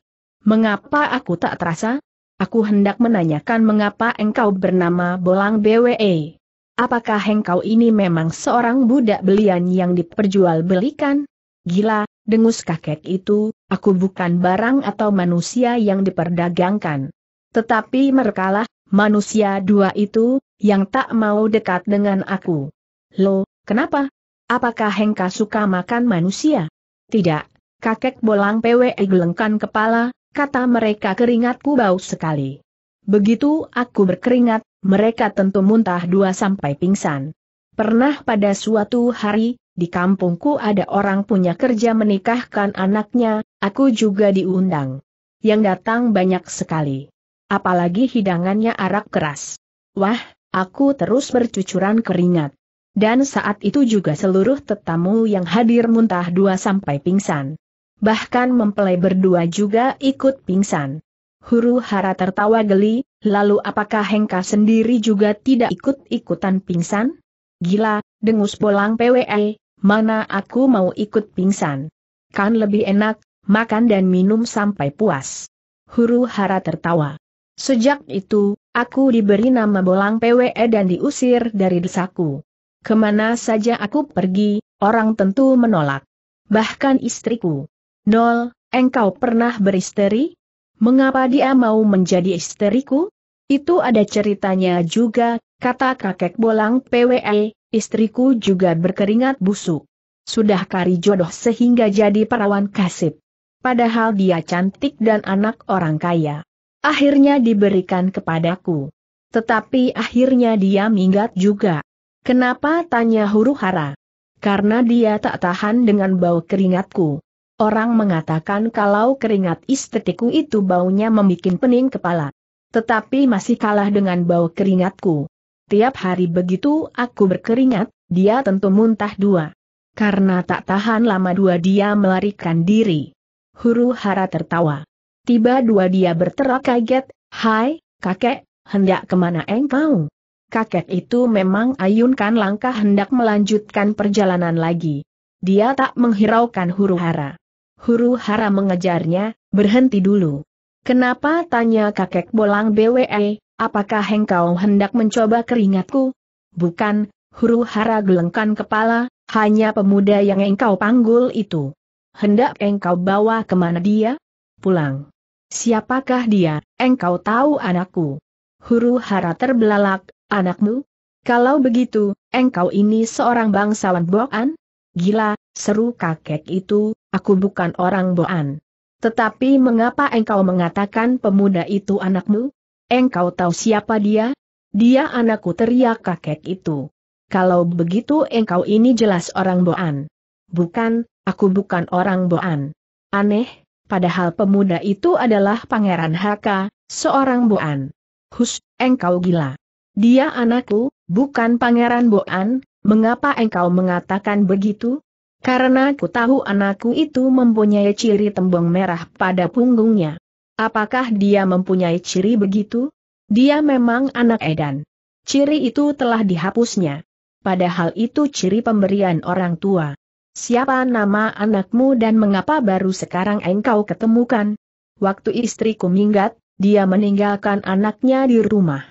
Mengapa aku tak terasa? Aku hendak menanyakan mengapa engkau bernama Bolang BWE. Apakah engkau ini memang seorang budak belian yang diperjualbelikan? Gila, dengus kakek itu, aku bukan barang atau manusia yang diperdagangkan. Tetapi merekalah, manusia dua itu, yang tak mau dekat dengan aku. Lo, kenapa? Apakah Hengka suka makan manusia? Tidak, kakek bolang PWE gelengkan kepala, kata mereka keringatku bau sekali. Begitu aku berkeringat, mereka tentu muntah dua sampai pingsan. Pernah pada suatu hari, di kampungku ada orang punya kerja menikahkan anaknya, aku juga diundang. Yang datang banyak sekali. Apalagi hidangannya arak keras. Wah, aku terus bercucuran keringat. Dan saat itu juga seluruh tetamu yang hadir muntah dua sampai pingsan. Bahkan mempelai berdua juga ikut pingsan. Huru hara tertawa geli, lalu apakah Hengka sendiri juga tidak ikut-ikutan pingsan? Gila, dengus bolang PWE, mana aku mau ikut pingsan. Kan lebih enak, makan dan minum sampai puas. Huru hara tertawa. Sejak itu, aku diberi nama Bolang PWE dan diusir dari desaku. Kemana saja aku pergi, orang tentu menolak. Bahkan istriku. Nol, engkau pernah beristeri? Mengapa dia mau menjadi istriku? Itu ada ceritanya juga, kata kakek Bolang PWE, Istriku juga berkeringat busuk. Sudah kari jodoh sehingga jadi perawan kasib. Padahal dia cantik dan anak orang kaya. Akhirnya diberikan kepadaku. Tetapi akhirnya dia minggat juga. Kenapa tanya huru hara? Karena dia tak tahan dengan bau keringatku. Orang mengatakan kalau keringat istriku itu baunya membuat pening kepala. Tetapi masih kalah dengan bau keringatku. Tiap hari begitu aku berkeringat, dia tentu muntah dua. Karena tak tahan lama dua dia melarikan diri. Huru hara tertawa. Tiba dua dia berterak kaget, Hai, kakek, hendak kemana engkau? Kakek itu memang ayunkan langkah hendak melanjutkan perjalanan lagi. Dia tak menghiraukan huru hara. Huru hara mengejarnya, berhenti dulu. Kenapa tanya kakek bolang BWE, apakah engkau hendak mencoba keringatku? Bukan, huru hara gelengkan kepala, hanya pemuda yang engkau panggul itu. Hendak engkau bawa kemana dia? Pulang. Siapakah dia, engkau tahu anakku? Huru hara terbelalak, anakmu? Kalau begitu, engkau ini seorang bangsawan Boan? Gila, seru kakek itu, aku bukan orang Boan. Tetapi mengapa engkau mengatakan pemuda itu anakmu? Engkau tahu siapa dia? Dia anakku teriak kakek itu. Kalau begitu engkau ini jelas orang Boan. Bukan, aku bukan orang Boan. Aneh, padahal pemuda itu adalah Pangeran Haka, seorang Boan. Hus, engkau gila. Dia anakku, bukan Pangeran Boan, mengapa engkau mengatakan begitu? Karena aku tahu anakku itu mempunyai ciri tembong merah pada punggungnya. Apakah dia mempunyai ciri begitu? Dia memang anak edan. Ciri itu telah dihapusnya. Padahal itu ciri pemberian orang tua. Siapa nama anakmu dan mengapa baru sekarang engkau ketemukan? Waktu istriku minggat, dia meninggalkan anaknya di rumah.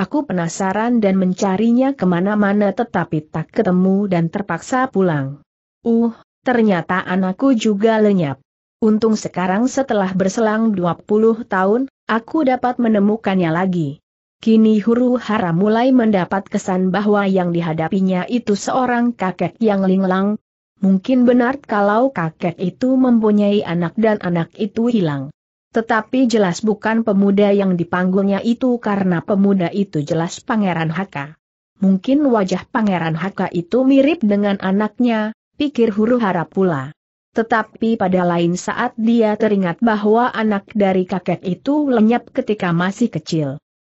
Aku penasaran dan mencarinya kemana-mana tetapi tak ketemu dan terpaksa pulang. Uh, ternyata anakku juga lenyap. Untung sekarang setelah berselang 20 tahun, aku dapat menemukannya lagi. Kini huru hara mulai mendapat kesan bahwa yang dihadapinya itu seorang kakek yang linglang. Mungkin benar kalau kakek itu mempunyai anak dan anak itu hilang. Tetapi jelas bukan pemuda yang dipanggungnya itu karena pemuda itu jelas Pangeran Haka. Mungkin wajah Pangeran Haka itu mirip dengan anaknya, pikir huru hara pula. Tetapi pada lain saat dia teringat bahwa anak dari kakek itu lenyap ketika masih kecil.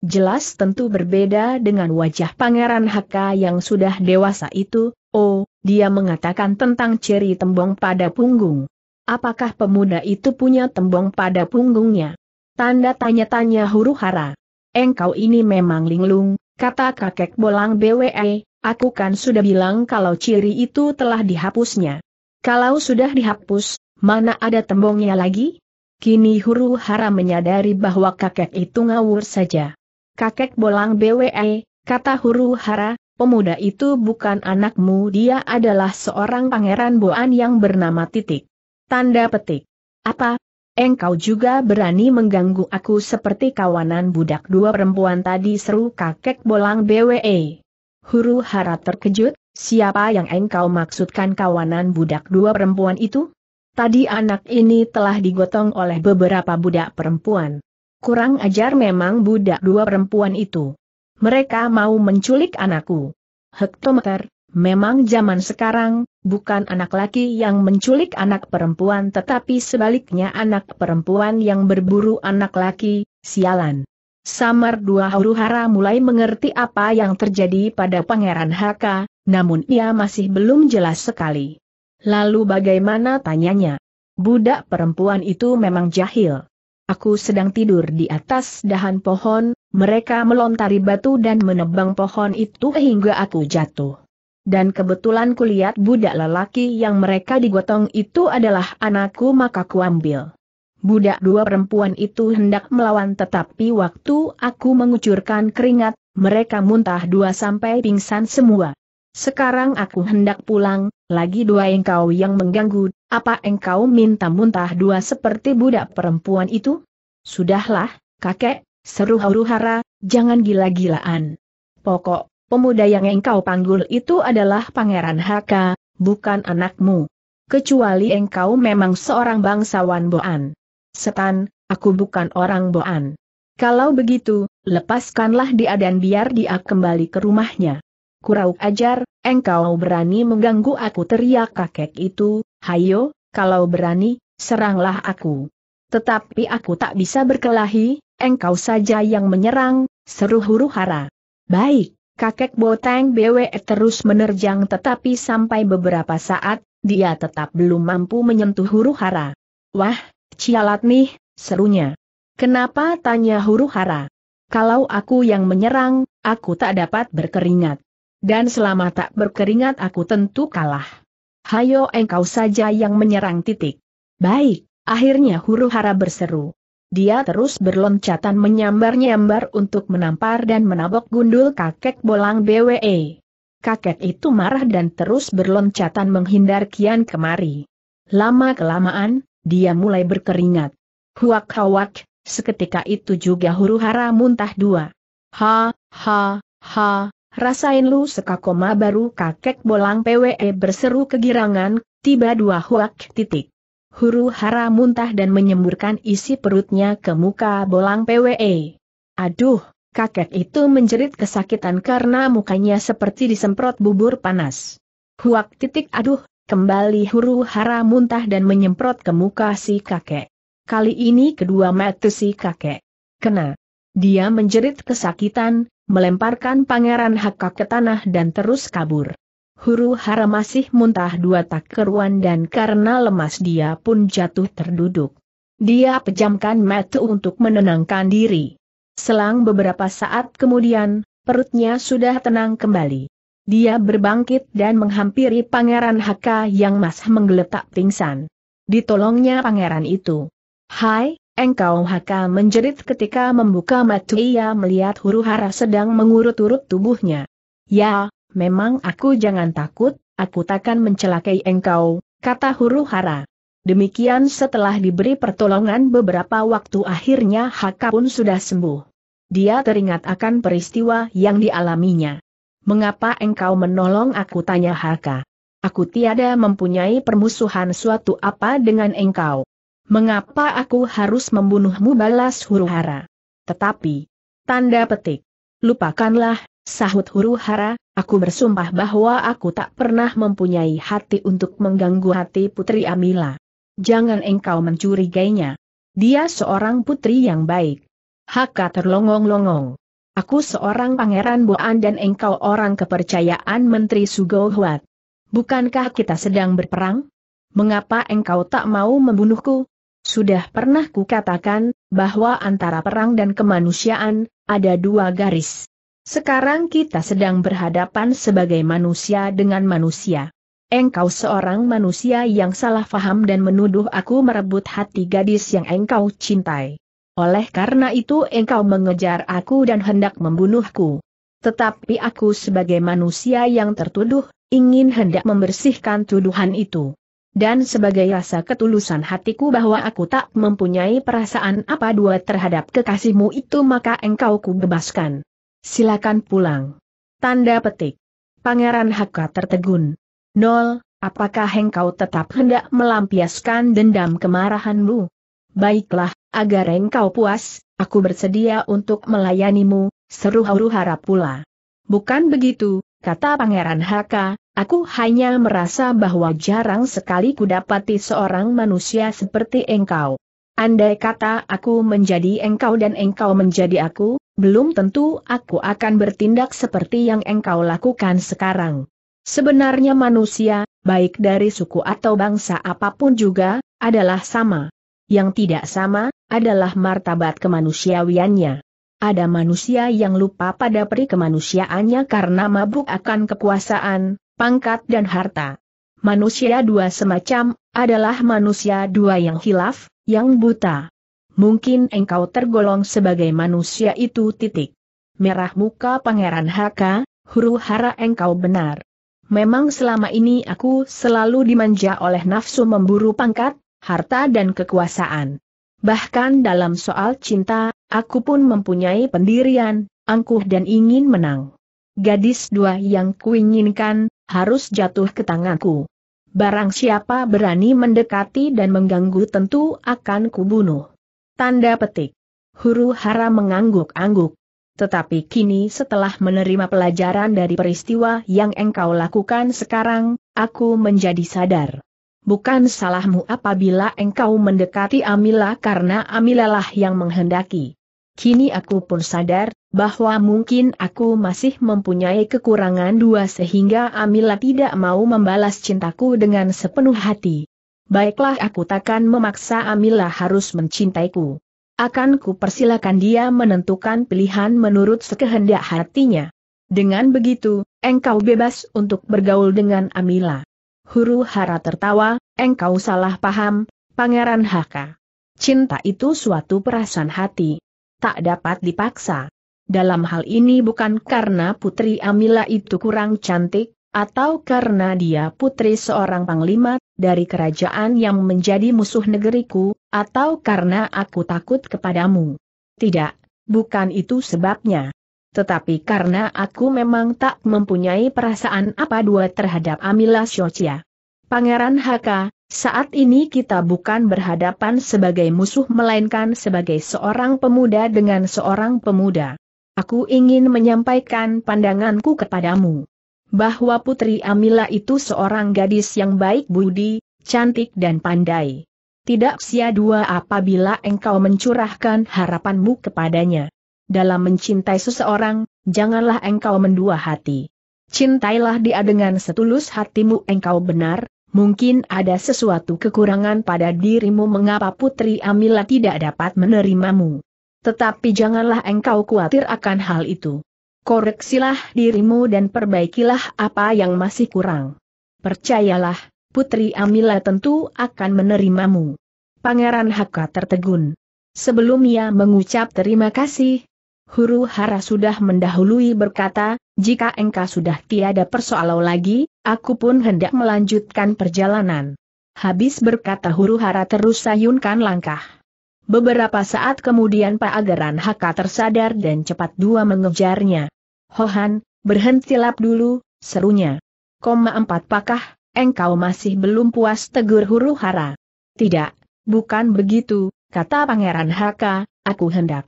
Jelas tentu berbeda dengan wajah Pangeran Haka yang sudah dewasa itu, oh, dia mengatakan tentang ciri tembong pada punggung. Apakah pemuda itu punya tembong pada punggungnya? Tanda tanya-tanya huru hara. Engkau ini memang linglung, kata kakek bolang BWE, aku kan sudah bilang kalau ciri itu telah dihapusnya. Kalau sudah dihapus, mana ada tembongnya lagi? Kini huru hara menyadari bahwa kakek itu ngawur saja. Kakek bolang BWE, kata huru hara, pemuda itu bukan anakmu dia adalah seorang pangeran Boan yang bernama Titik. Tanda petik. Apa? Engkau juga berani mengganggu aku seperti kawanan budak dua perempuan tadi seru kakek bolang BWE. Huru hara terkejut, Siapa yang engkau maksudkan kawanan budak dua perempuan itu? Tadi anak ini telah digotong oleh beberapa budak perempuan. Kurang ajar memang budak dua perempuan itu. Mereka mau menculik anakku. Hektometer, memang zaman sekarang, bukan anak laki yang menculik anak perempuan tetapi sebaliknya anak perempuan yang berburu anak laki, sialan. Samar dua huru-hara mulai mengerti apa yang terjadi pada Pangeran Haka, namun ia masih belum jelas sekali. Lalu bagaimana tanyanya? Budak perempuan itu memang jahil. Aku sedang tidur di atas dahan pohon, mereka melontari batu dan menebang pohon itu hingga aku jatuh. Dan kebetulan kulihat budak lelaki yang mereka digotong itu adalah anakku maka kuambil. Budak dua perempuan itu hendak melawan tetapi waktu aku mengucurkan keringat, mereka muntah dua sampai pingsan semua. Sekarang aku hendak pulang, lagi dua engkau yang mengganggu, apa engkau minta muntah dua seperti budak perempuan itu? Sudahlah, kakek, seru huru-hara, jangan gila-gilaan. Pokok, pemuda yang engkau panggul itu adalah Pangeran Haka, bukan anakmu. Kecuali engkau memang seorang bangsawan Boan. Setan, aku bukan orang boan. Kalau begitu, lepaskanlah dia dan biar dia kembali ke rumahnya. Kurau ajar, engkau berani mengganggu aku teriak kakek itu, hayo, kalau berani, seranglah aku. Tetapi aku tak bisa berkelahi, engkau saja yang menyerang, seru huru hara. Baik, kakek boteng BW terus menerjang tetapi sampai beberapa saat, dia tetap belum mampu menyentuh huru hara. Wah, Cialat nih, serunya. Kenapa tanya huru hara? Kalau aku yang menyerang, aku tak dapat berkeringat. Dan selama tak berkeringat aku tentu kalah. Hayo engkau saja yang menyerang titik. Baik, akhirnya huru hara berseru. Dia terus berloncatan menyambar-nyambar untuk menampar dan menabok gundul kakek bolang BWE. Kakek itu marah dan terus berloncatan menghindar kian kemari. Lama-kelamaan, dia mulai berkeringat. Huak hawak, seketika itu juga huru hara muntah dua. Ha, ha, ha, rasain lu sekakoma baru kakek bolang PWE berseru kegirangan, tiba dua huak titik. Huru hara muntah dan menyemburkan isi perutnya ke muka bolang PWE. Aduh, kakek itu menjerit kesakitan karena mukanya seperti disemprot bubur panas. Huak titik aduh, Kembali huru hara muntah dan menyemprot ke muka si kakek. Kali ini kedua mata si kakek. Kena. Dia menjerit kesakitan, melemparkan pangeran Hakak ke tanah dan terus kabur. Huru hara masih muntah dua tak keruan dan karena lemas dia pun jatuh terduduk. Dia pejamkan mata untuk menenangkan diri. Selang beberapa saat kemudian, perutnya sudah tenang kembali. Dia berbangkit dan menghampiri Pangeran Haka yang masih menggeletak pingsan. Ditolongnya pangeran itu. Hai, engkau Haka menjerit ketika membuka mata ia melihat huru hara sedang mengurut-urut tubuhnya. Ya, memang aku jangan takut, aku takkan mencelakai engkau, kata huru hara. Demikian setelah diberi pertolongan beberapa waktu akhirnya Haka pun sudah sembuh. Dia teringat akan peristiwa yang dialaminya. Mengapa engkau menolong aku tanya Haka? Aku tiada mempunyai permusuhan suatu apa dengan engkau. Mengapa aku harus membunuhmu balas Huruhara? Tetapi, tanda petik. Lupakanlah, sahut Huruhara. aku bersumpah bahwa aku tak pernah mempunyai hati untuk mengganggu hati Putri Amila. Jangan engkau mencurigainya. Dia seorang putri yang baik. Haka terlongong-longong. Aku seorang pangeran Boan dan engkau orang kepercayaan Menteri Sugo Bukankah kita sedang berperang? Mengapa engkau tak mau membunuhku? Sudah pernah kukatakan, bahwa antara perang dan kemanusiaan, ada dua garis. Sekarang kita sedang berhadapan sebagai manusia dengan manusia. Engkau seorang manusia yang salah faham dan menuduh aku merebut hati gadis yang engkau cintai. Oleh karena itu engkau mengejar aku dan hendak membunuhku. Tetapi aku sebagai manusia yang tertuduh, ingin hendak membersihkan tuduhan itu. Dan sebagai rasa ketulusan hatiku bahwa aku tak mempunyai perasaan apa dua terhadap kekasihmu itu maka engkau ku bebaskan. Silakan pulang. Tanda petik. Pangeran Haka tertegun. Nol, apakah engkau tetap hendak melampiaskan dendam kemarahanmu? Baiklah, Agar engkau puas, aku bersedia untuk melayanimu, seru Hauru harap pula. Bukan begitu, kata Pangeran Haka, aku hanya merasa bahwa jarang sekali kudapati seorang manusia seperti engkau. Andai kata aku menjadi engkau dan engkau menjadi aku, belum tentu aku akan bertindak seperti yang engkau lakukan sekarang. Sebenarnya manusia, baik dari suku atau bangsa apapun juga, adalah sama. Yang tidak sama, adalah martabat kemanusiawiannya. Ada manusia yang lupa pada peri kemanusiaannya karena mabuk akan kekuasaan, pangkat dan harta. Manusia dua semacam, adalah manusia dua yang hilaf, yang buta. Mungkin engkau tergolong sebagai manusia itu titik. Merah muka Pangeran Haka, huru hara engkau benar. Memang selama ini aku selalu dimanja oleh nafsu memburu pangkat, harta dan kekuasaan. Bahkan dalam soal cinta, aku pun mempunyai pendirian, angkuh dan ingin menang. Gadis dua yang kuinginkan, harus jatuh ke tanganku. Barang siapa berani mendekati dan mengganggu tentu akan kubunuh. Tanda petik. Huru hara mengangguk-angguk. Tetapi kini setelah menerima pelajaran dari peristiwa yang engkau lakukan sekarang, aku menjadi sadar bukan salahmu apabila engkau mendekati Amila karena Amilalah yang menghendaki. Kini aku pun sadar, bahwa mungkin aku masih mempunyai kekurangan dua sehingga Amila tidak mau membalas cintaku dengan sepenuh hati. Baiklah aku takkan memaksa Amila harus mencintaiku. Akan ku persilakan dia menentukan pilihan menurut sekehendak hatinya. Dengan begitu, engkau bebas untuk bergaul dengan Amila. Huru hara tertawa, engkau salah paham, Pangeran Haka. Cinta itu suatu perasaan hati. Tak dapat dipaksa. Dalam hal ini bukan karena Putri Amila itu kurang cantik, atau karena dia putri seorang panglima dari kerajaan yang menjadi musuh negeriku, atau karena aku takut kepadamu. Tidak, bukan itu sebabnya. Tetapi karena aku memang tak mempunyai perasaan apa-dua terhadap Amila Shochia. Pangeran Haka, saat ini kita bukan berhadapan sebagai musuh melainkan sebagai seorang pemuda dengan seorang pemuda. Aku ingin menyampaikan pandanganku kepadamu. Bahwa Putri Amila itu seorang gadis yang baik budi, cantik dan pandai. Tidak sia-dua apabila engkau mencurahkan harapanmu kepadanya dalam mencintai seseorang, janganlah engkau mendua hati. Cintailah dia dengan setulus hatimu engkau benar, mungkin ada sesuatu kekurangan pada dirimu mengapa Putri Amila tidak dapat menerimamu. Tetapi janganlah engkau khawatir akan hal itu. Koreksilah dirimu dan perbaikilah apa yang masih kurang. Percayalah, Putri Amila tentu akan menerimamu. Pangeran Haka tertegun. Sebelum ia mengucap terima kasih, Huru Hara sudah mendahului berkata, jika engkau sudah tiada persoalan lagi, aku pun hendak melanjutkan perjalanan. Habis berkata Huru Hara terus sayunkan langkah. Beberapa saat kemudian Pak Agaran Haka tersadar dan cepat dua mengejarnya. Hohan, berhenti lap dulu, serunya. Koma empat pakah, engkau masih belum puas tegur huru hara. Tidak, bukan begitu, kata Pangeran Haka, aku hendak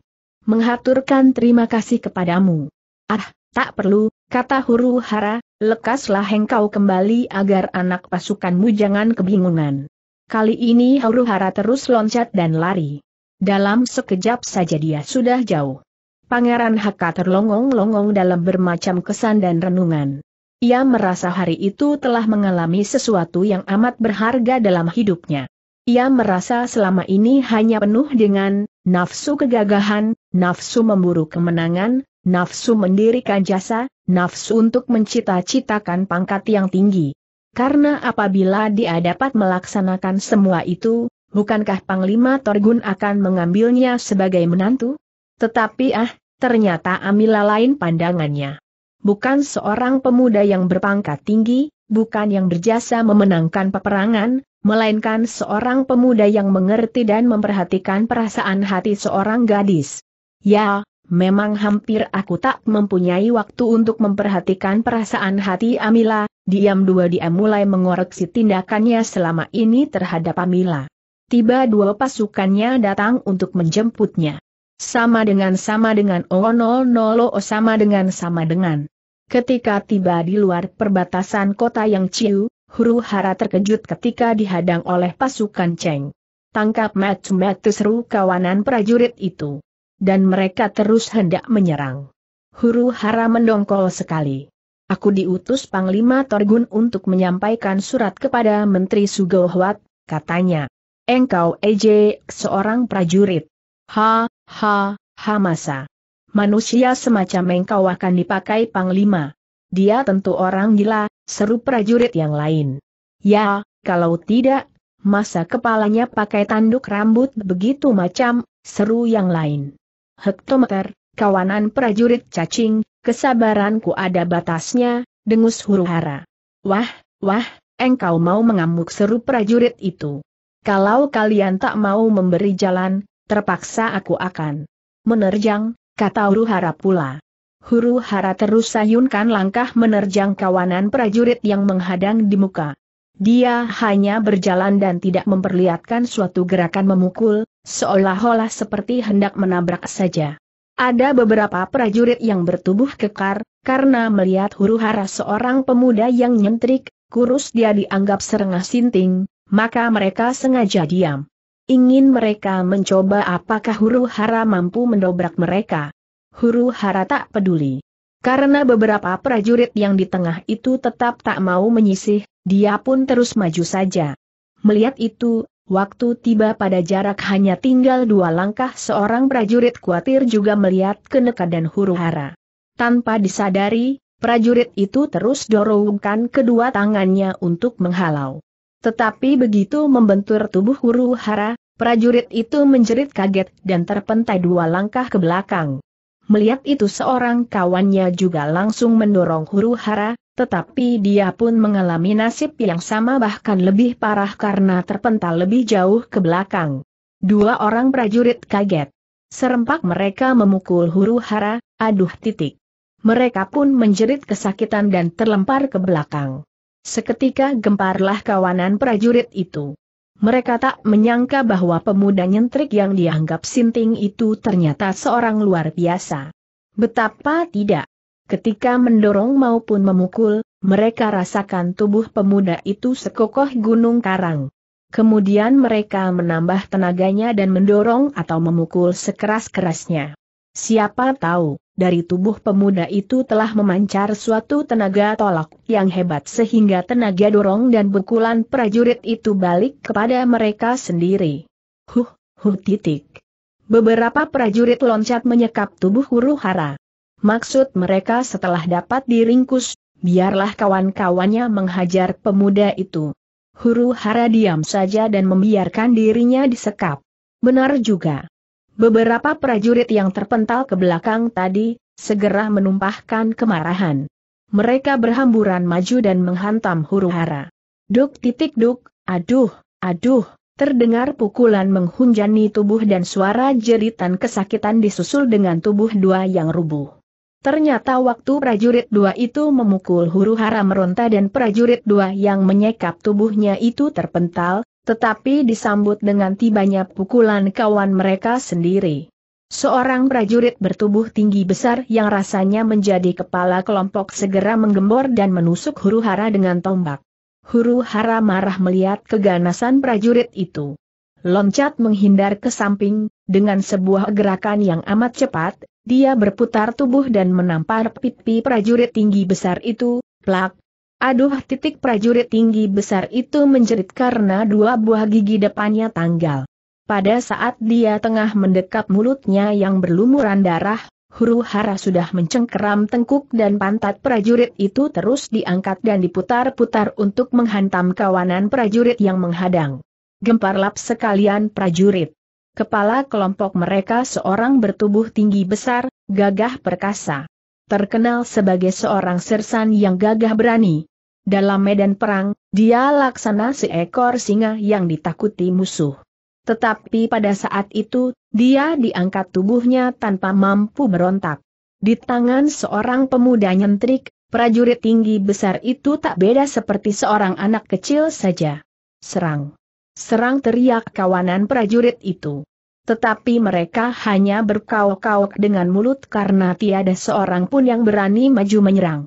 menghaturkan terima kasih kepadamu. Ah, tak perlu, kata huru hara, lekaslah engkau kembali agar anak pasukanmu jangan kebingungan. Kali ini huru hara terus loncat dan lari. Dalam sekejap saja dia sudah jauh. Pangeran Haka terlongong-longong dalam bermacam kesan dan renungan. Ia merasa hari itu telah mengalami sesuatu yang amat berharga dalam hidupnya. Ia merasa selama ini hanya penuh dengan nafsu kegagahan, nafsu memburu kemenangan, nafsu mendirikan jasa, nafsu untuk mencita-citakan pangkat yang tinggi. Karena apabila dia dapat melaksanakan semua itu, bukankah Panglima Torgun akan mengambilnya sebagai menantu? Tetapi ah, ternyata Amila lain pandangannya. Bukan seorang pemuda yang berpangkat tinggi, bukan yang berjasa memenangkan peperangan, melainkan seorang pemuda yang mengerti dan memperhatikan perasaan hati seorang gadis. Ya, memang hampir aku tak mempunyai waktu untuk memperhatikan perasaan hati Amila, diam dua dia mulai mengoreksi tindakannya selama ini terhadap Amila. Tiba dua pasukannya datang untuk menjemputnya. Sama dengan sama dengan o oh nol nol o oh, sama dengan sama dengan. Ketika tiba di luar perbatasan kota yang Ciu, Huru hara terkejut ketika dihadang oleh pasukan Cheng. Tangkap matu-matu seru kawanan prajurit itu. Dan mereka terus hendak menyerang. Huru hara mendongkol sekali. Aku diutus Panglima Torgun untuk menyampaikan surat kepada Menteri Sugohwat, katanya. Engkau Ej, seorang prajurit. Ha, ha, ha masa. Manusia semacam engkau akan dipakai Panglima. Dia tentu orang gila, seru prajurit yang lain. Ya, kalau tidak, masa kepalanya pakai tanduk rambut begitu macam, seru yang lain. Hektometer, kawanan prajurit cacing, kesabaranku ada batasnya, dengus huru hara. Wah, wah, engkau mau mengamuk seru prajurit itu. Kalau kalian tak mau memberi jalan, terpaksa aku akan menerjang, kata Uruhara pula huru hara terus sayunkan langkah menerjang kawanan prajurit yang menghadang di muka. Dia hanya berjalan dan tidak memperlihatkan suatu gerakan memukul, seolah-olah seperti hendak menabrak saja. Ada beberapa prajurit yang bertubuh kekar, karena melihat huru hara seorang pemuda yang nyentrik, kurus dia dianggap serengah sinting, maka mereka sengaja diam. Ingin mereka mencoba apakah huru hara mampu mendobrak mereka huru hara tak peduli. Karena beberapa prajurit yang di tengah itu tetap tak mau menyisih, dia pun terus maju saja. Melihat itu, waktu tiba pada jarak hanya tinggal dua langkah seorang prajurit khawatir juga melihat keneka dan huru hara. Tanpa disadari, prajurit itu terus dorongkan kedua tangannya untuk menghalau. Tetapi begitu membentur tubuh huru hara, prajurit itu menjerit kaget dan terpentai dua langkah ke belakang. Melihat itu seorang kawannya juga langsung mendorong huru hara, tetapi dia pun mengalami nasib yang sama bahkan lebih parah karena terpental lebih jauh ke belakang. Dua orang prajurit kaget. Serempak mereka memukul huru hara, aduh titik. Mereka pun menjerit kesakitan dan terlempar ke belakang. Seketika gemparlah kawanan prajurit itu. Mereka tak menyangka bahwa pemuda nyentrik yang dianggap Sinting itu ternyata seorang luar biasa. Betapa tidak. Ketika mendorong maupun memukul, mereka rasakan tubuh pemuda itu sekokoh gunung karang. Kemudian mereka menambah tenaganya dan mendorong atau memukul sekeras-kerasnya. Siapa tahu, dari tubuh pemuda itu telah memancar suatu tenaga tolak yang hebat sehingga tenaga dorong dan pukulan prajurit itu balik kepada mereka sendiri. Huh, huh titik. Beberapa prajurit loncat menyekap tubuh huru hara. Maksud mereka setelah dapat diringkus, biarlah kawan-kawannya menghajar pemuda itu. Huru hara diam saja dan membiarkan dirinya disekap. Benar juga. Beberapa prajurit yang terpental ke belakang tadi, segera menumpahkan kemarahan. Mereka berhamburan maju dan menghantam huru-hara. Duk titik duk, aduh, aduh, terdengar pukulan menghunjani tubuh dan suara jeritan kesakitan disusul dengan tubuh dua yang rubuh. Ternyata waktu prajurit dua itu memukul huru-hara meronta dan prajurit dua yang menyekap tubuhnya itu terpental, tetapi disambut dengan tibanya pukulan kawan mereka sendiri. Seorang prajurit bertubuh tinggi besar yang rasanya menjadi kepala kelompok segera menggembor dan menusuk huru hara dengan tombak. Huru hara marah melihat keganasan prajurit itu. Loncat menghindar ke samping, dengan sebuah gerakan yang amat cepat, dia berputar tubuh dan menampar pipi prajurit tinggi besar itu, plak, Aduh titik prajurit tinggi besar itu menjerit karena dua buah gigi depannya tanggal. Pada saat dia tengah mendekap mulutnya yang berlumuran darah, huru hara sudah mencengkeram tengkuk dan pantat prajurit itu terus diangkat dan diputar-putar untuk menghantam kawanan prajurit yang menghadang. Gemparlap sekalian prajurit. Kepala kelompok mereka seorang bertubuh tinggi besar, gagah perkasa terkenal sebagai seorang sersan yang gagah berani. Dalam medan perang, dia laksana seekor singa yang ditakuti musuh. Tetapi pada saat itu, dia diangkat tubuhnya tanpa mampu berontak. Di tangan seorang pemuda nyentrik, prajurit tinggi besar itu tak beda seperti seorang anak kecil saja. Serang! Serang teriak kawanan prajurit itu. Tetapi mereka hanya berkauk-kauk dengan mulut karena tiada seorang pun yang berani maju menyerang.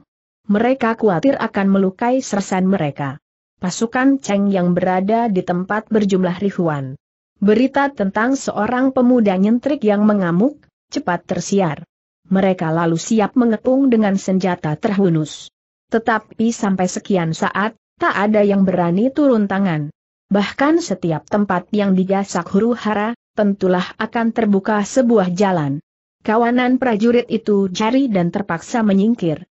Mereka khawatir akan melukai sersan mereka. Pasukan Cheng yang berada di tempat berjumlah ribuan. Berita tentang seorang pemuda nyentrik yang mengamuk, cepat tersiar. Mereka lalu siap mengepung dengan senjata terhunus. Tetapi sampai sekian saat, tak ada yang berani turun tangan. Bahkan setiap tempat yang digasak huru hara, tentulah akan terbuka sebuah jalan. Kawanan prajurit itu jari dan terpaksa menyingkir.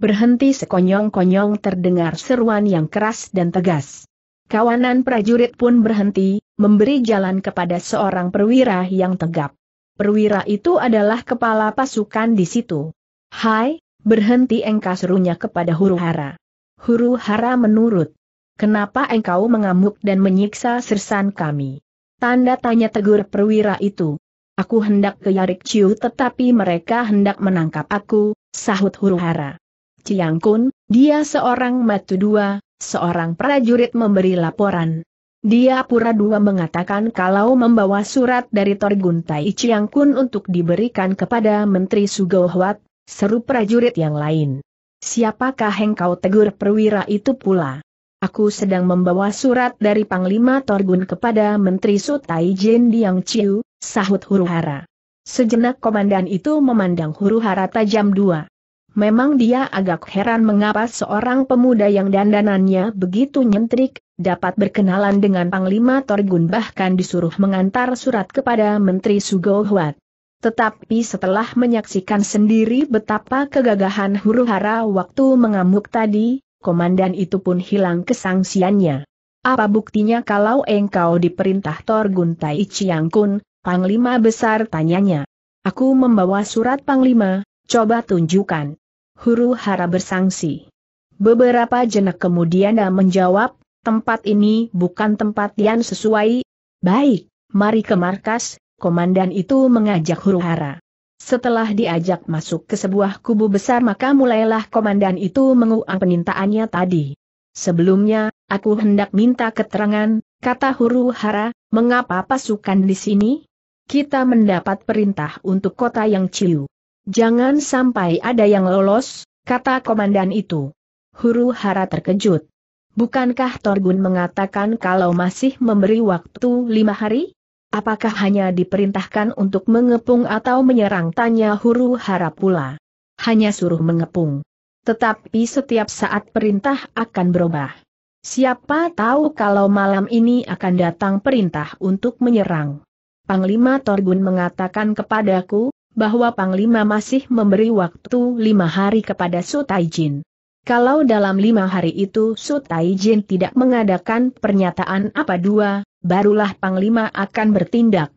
Berhenti sekonyong-konyong terdengar seruan yang keras dan tegas. Kawanan prajurit pun berhenti, memberi jalan kepada seorang perwira yang tegap. Perwira itu adalah kepala pasukan di situ. Hai, berhenti engkau serunya kepada huru hara. Huru hara menurut. Kenapa engkau mengamuk dan menyiksa sersan kami? Tanda tanya tegur perwira itu. Aku hendak ke Yarik Chiu, tetapi mereka hendak menangkap aku, sahut Huruhara. hara Ciang Kun, dia seorang matu dua, seorang prajurit memberi laporan. Dia pura-dua mengatakan kalau membawa surat dari Torguntai Ciang Kun untuk diberikan kepada Menteri Sugohwat, seru prajurit yang lain. Siapakah engkau tegur perwira itu pula? Aku sedang membawa surat dari Panglima Torgun kepada Menteri Sutai Jin Diang Chiu, sahut Huruhara. Sejenak komandan itu memandang Huruhara tajam dua. Memang dia agak heran mengapa seorang pemuda yang dandanannya begitu nyentrik, dapat berkenalan dengan Panglima Torgun bahkan disuruh mengantar surat kepada Menteri Sugo Tetapi setelah menyaksikan sendiri betapa kegagahan Huruhara waktu mengamuk tadi, komandan itu pun hilang kesangsiannya. Apa buktinya kalau engkau diperintah Torgun Tai Chiang Kun, Panglima Besar tanyanya. Aku membawa surat Panglima, coba tunjukkan. Huru hara bersangsi. Beberapa jenak kemudian dia menjawab, tempat ini bukan tempat yang sesuai. Baik, mari ke markas, komandan itu mengajak huru hara. Setelah diajak masuk ke sebuah kubu besar maka mulailah komandan itu menguang penintaannya tadi. Sebelumnya, aku hendak minta keterangan, kata Huru Hara, mengapa pasukan di sini? Kita mendapat perintah untuk kota yang ciu. Jangan sampai ada yang lolos, kata komandan itu. Huru Hara terkejut. Bukankah Torgun mengatakan kalau masih memberi waktu lima hari? Apakah hanya diperintahkan untuk mengepung atau menyerang tanya huru hara pula? Hanya suruh mengepung. Tetapi setiap saat perintah akan berubah. Siapa tahu kalau malam ini akan datang perintah untuk menyerang. Panglima Torgun mengatakan kepadaku, bahwa Panglima masih memberi waktu lima hari kepada Sutaijin. Kalau dalam lima hari itu Sutaijin tidak mengadakan pernyataan apa dua, barulah Panglima akan bertindak.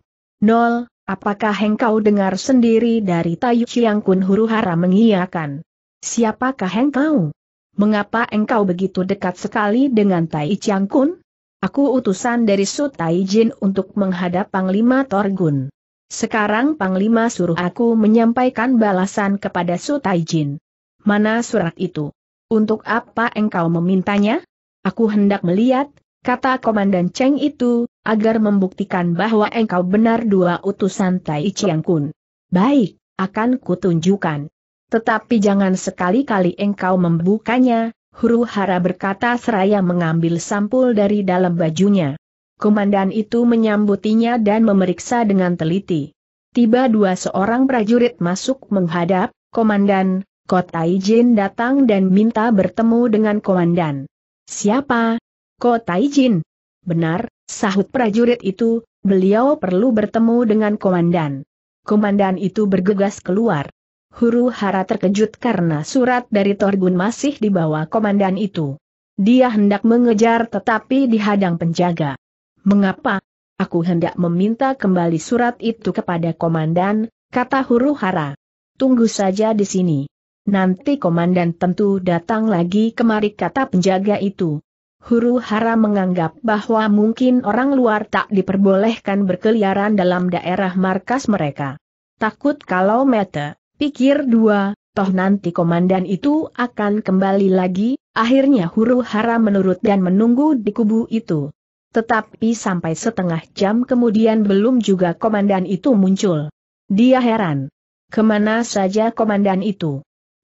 Nol, apakah engkau dengar sendiri dari Tayu Chiang Kun huru-hara mengiyakan? Siapakah engkau? Mengapa engkau begitu dekat sekali dengan Tai Chiang Kun? Aku utusan dari Su Tai Jin untuk menghadap Panglima Torgun. Sekarang Panglima suruh aku menyampaikan balasan kepada Su Tai Jin. Mana surat itu? Untuk apa engkau memintanya? Aku hendak melihat, kata Komandan Cheng itu, agar membuktikan bahwa engkau benar dua utusan Tai Chiang Kun. Baik, akan kutunjukkan. Tetapi jangan sekali-kali engkau membukanya, huru hara berkata seraya mengambil sampul dari dalam bajunya. Komandan itu menyambutinya dan memeriksa dengan teliti. Tiba dua seorang prajurit masuk menghadap, Komandan, Kotai Jin datang dan minta bertemu dengan Komandan. Siapa, Ko Taijin. Benar, sahut prajurit itu, beliau perlu bertemu dengan komandan. Komandan itu bergegas keluar. Huru hara terkejut karena surat dari Torgun masih dibawa komandan itu. Dia hendak mengejar tetapi dihadang penjaga. Mengapa? Aku hendak meminta kembali surat itu kepada komandan, kata huru hara. Tunggu saja di sini. Nanti komandan tentu datang lagi kemari kata penjaga itu huru hara menganggap bahwa mungkin orang luar tak diperbolehkan berkeliaran dalam daerah markas mereka. Takut kalau mete, pikir dua, toh nanti komandan itu akan kembali lagi, akhirnya huru hara menurut dan menunggu di kubu itu. Tetapi sampai setengah jam kemudian belum juga komandan itu muncul. Dia heran. Kemana saja komandan itu?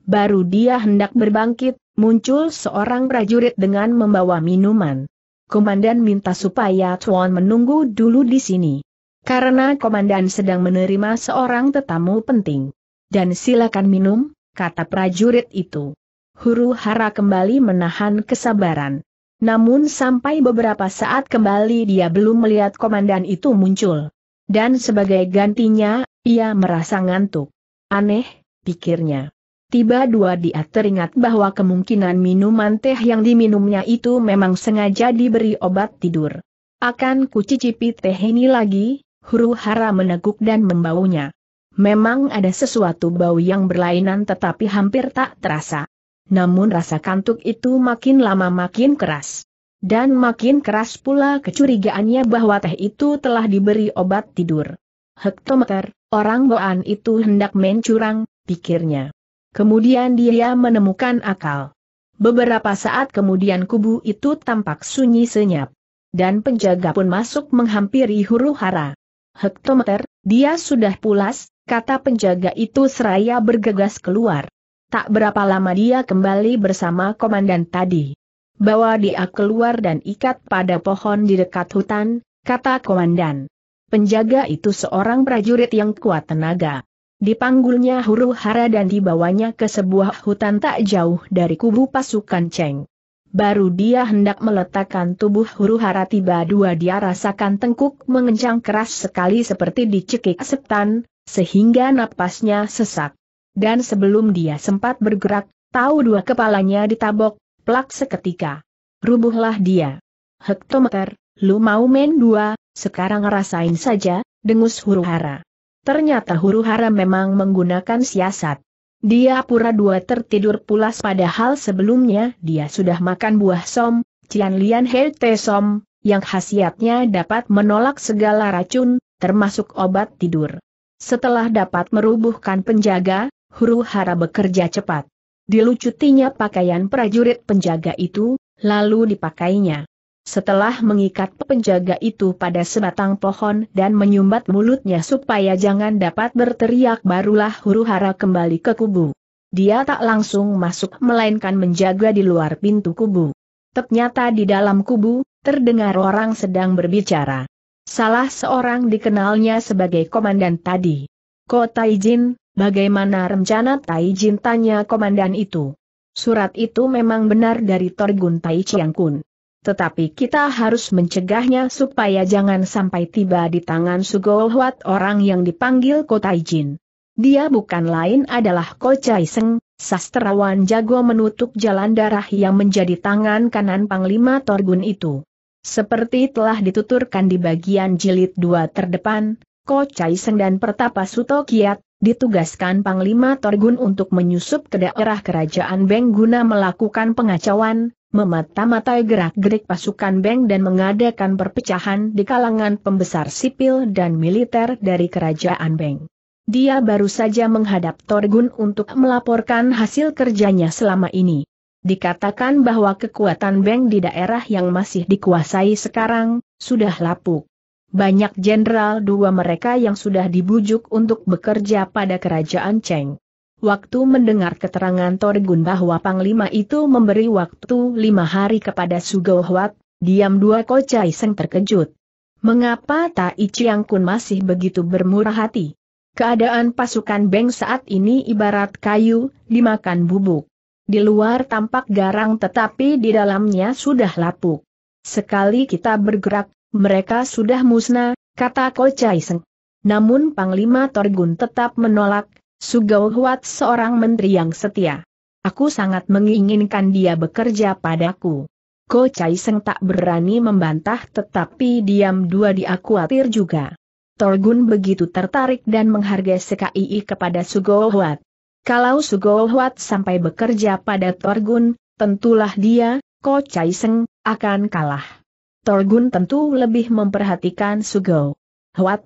Baru dia hendak berbangkit, muncul seorang prajurit dengan membawa minuman. Komandan minta supaya Tuan menunggu dulu di sini. Karena komandan sedang menerima seorang tetamu penting. Dan silakan minum, kata prajurit itu. Huru hara kembali menahan kesabaran. Namun sampai beberapa saat kembali dia belum melihat komandan itu muncul. Dan sebagai gantinya, ia merasa ngantuk. Aneh, pikirnya. Tiba dua dia teringat bahwa kemungkinan minuman teh yang diminumnya itu memang sengaja diberi obat tidur. Akan kucicipi teh ini lagi, huru hara meneguk dan membaunya. Memang ada sesuatu bau yang berlainan tetapi hampir tak terasa. Namun rasa kantuk itu makin lama makin keras. Dan makin keras pula kecurigaannya bahwa teh itu telah diberi obat tidur. Hektometer, orang boan itu hendak mencurang, pikirnya. Kemudian dia menemukan akal. Beberapa saat kemudian kubu itu tampak sunyi senyap. Dan penjaga pun masuk menghampiri huru hara. Hektometer, dia sudah pulas, kata penjaga itu seraya bergegas keluar. Tak berapa lama dia kembali bersama komandan tadi. Bawa dia keluar dan ikat pada pohon di dekat hutan, kata komandan. Penjaga itu seorang prajurit yang kuat tenaga. Dipanggulnya huru hara dan dibawanya ke sebuah hutan tak jauh dari kubu pasukan Cheng. Baru dia hendak meletakkan tubuh huru hara tiba dua dia rasakan tengkuk mengencang keras sekali seperti dicekik setan, sehingga napasnya sesak. Dan sebelum dia sempat bergerak, tahu dua kepalanya ditabok, plak seketika. Rubuhlah dia. Hektometer, lu mau main dua, sekarang rasain saja, dengus huru hara. Ternyata huru hara memang menggunakan siasat. Dia pura-dua tertidur pulas padahal sebelumnya dia sudah makan buah som, Cian Lian He Te Som, yang khasiatnya dapat menolak segala racun, termasuk obat tidur. Setelah dapat merubuhkan penjaga, huru hara bekerja cepat. Dilucutinya pakaian prajurit penjaga itu, lalu dipakainya setelah mengikat penjaga itu pada sebatang pohon dan menyumbat mulutnya supaya jangan dapat berteriak barulah huru hara kembali ke kubu. Dia tak langsung masuk melainkan menjaga di luar pintu kubu. Ternyata di dalam kubu, terdengar orang sedang berbicara. Salah seorang dikenalnya sebagai komandan tadi. Ko Taijin, bagaimana rencana Taijin tanya komandan itu? Surat itu memang benar dari Torgun Tai Kun. Tetapi kita harus mencegahnya supaya jangan sampai tiba di tangan Sugolhuat orang yang dipanggil Kotai Jin. Dia bukan lain adalah Ko Chai Seng, sastrawan jago menutup jalan darah yang menjadi tangan kanan Panglima Torgun itu. Seperti telah dituturkan di bagian jilid 2 terdepan, Ko Chai Seng dan Pertapa Suto Kiat, ditugaskan Panglima Torgun untuk menyusup ke daerah kerajaan Beng guna melakukan pengacauan, memata-matai gerak-gerik pasukan Beng dan mengadakan perpecahan di kalangan pembesar sipil dan militer dari kerajaan Beng. Dia baru saja menghadap Torgun untuk melaporkan hasil kerjanya selama ini. Dikatakan bahwa kekuatan Beng di daerah yang masih dikuasai sekarang, sudah lapuk. Banyak jenderal dua mereka yang sudah dibujuk untuk bekerja pada kerajaan Cheng. Waktu mendengar keterangan Torgun bahwa Panglima itu memberi waktu lima hari kepada Sugohwat, diam dua kocai seng terkejut. Mengapa Tai Chiang Kun masih begitu bermurah hati? Keadaan pasukan Beng saat ini ibarat kayu, dimakan bubuk. Di luar tampak garang tetapi di dalamnya sudah lapuk. Sekali kita bergerak, mereka sudah musnah, kata Kocai Seng. Namun Panglima Torgun tetap menolak, Sugau Huat seorang menteri yang setia. Aku sangat menginginkan dia bekerja padaku. Ko Chai Seng tak berani membantah tetapi diam dua dia khawatir juga. Torgun begitu tertarik dan menghargai sekai kepada Sugau Huat. Kalau Sugau Huat sampai bekerja pada Torgun, tentulah dia, Ko Chai Seng, akan kalah. Torgun tentu lebih memperhatikan Sugau. Huat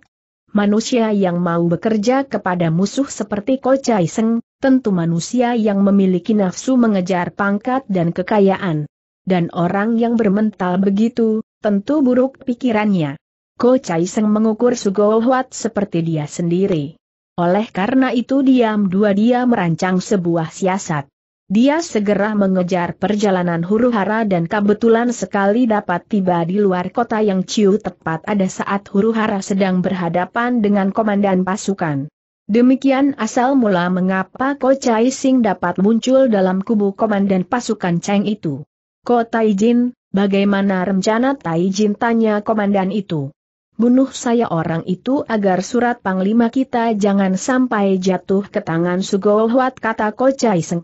manusia yang mau bekerja kepada musuh seperti Ko Chai Seng, tentu manusia yang memiliki nafsu mengejar pangkat dan kekayaan. Dan orang yang bermental begitu, tentu buruk pikirannya. Ko Chai Seng mengukur Sugo Huat seperti dia sendiri. Oleh karena itu diam dua dia merancang sebuah siasat. Dia segera mengejar perjalanan huru-hara dan kebetulan sekali dapat tiba di luar kota yang Ciu tepat ada saat huru-hara sedang berhadapan dengan komandan pasukan. Demikian asal mula mengapa Ko Chai Sing dapat muncul dalam kubu komandan pasukan Cheng itu. Ko Tai Jin, bagaimana rencana Tai Jin tanya komandan itu. Bunuh saya orang itu agar surat panglima kita jangan sampai jatuh ke tangan Sugohwat kata Ko Chai Sing.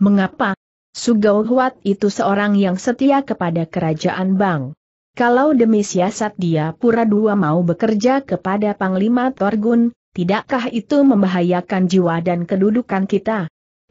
Mengapa? Sugau Huat itu seorang yang setia kepada kerajaan Bang. Kalau demi siasat dia pura dua mau bekerja kepada Panglima Torgun, tidakkah itu membahayakan jiwa dan kedudukan kita?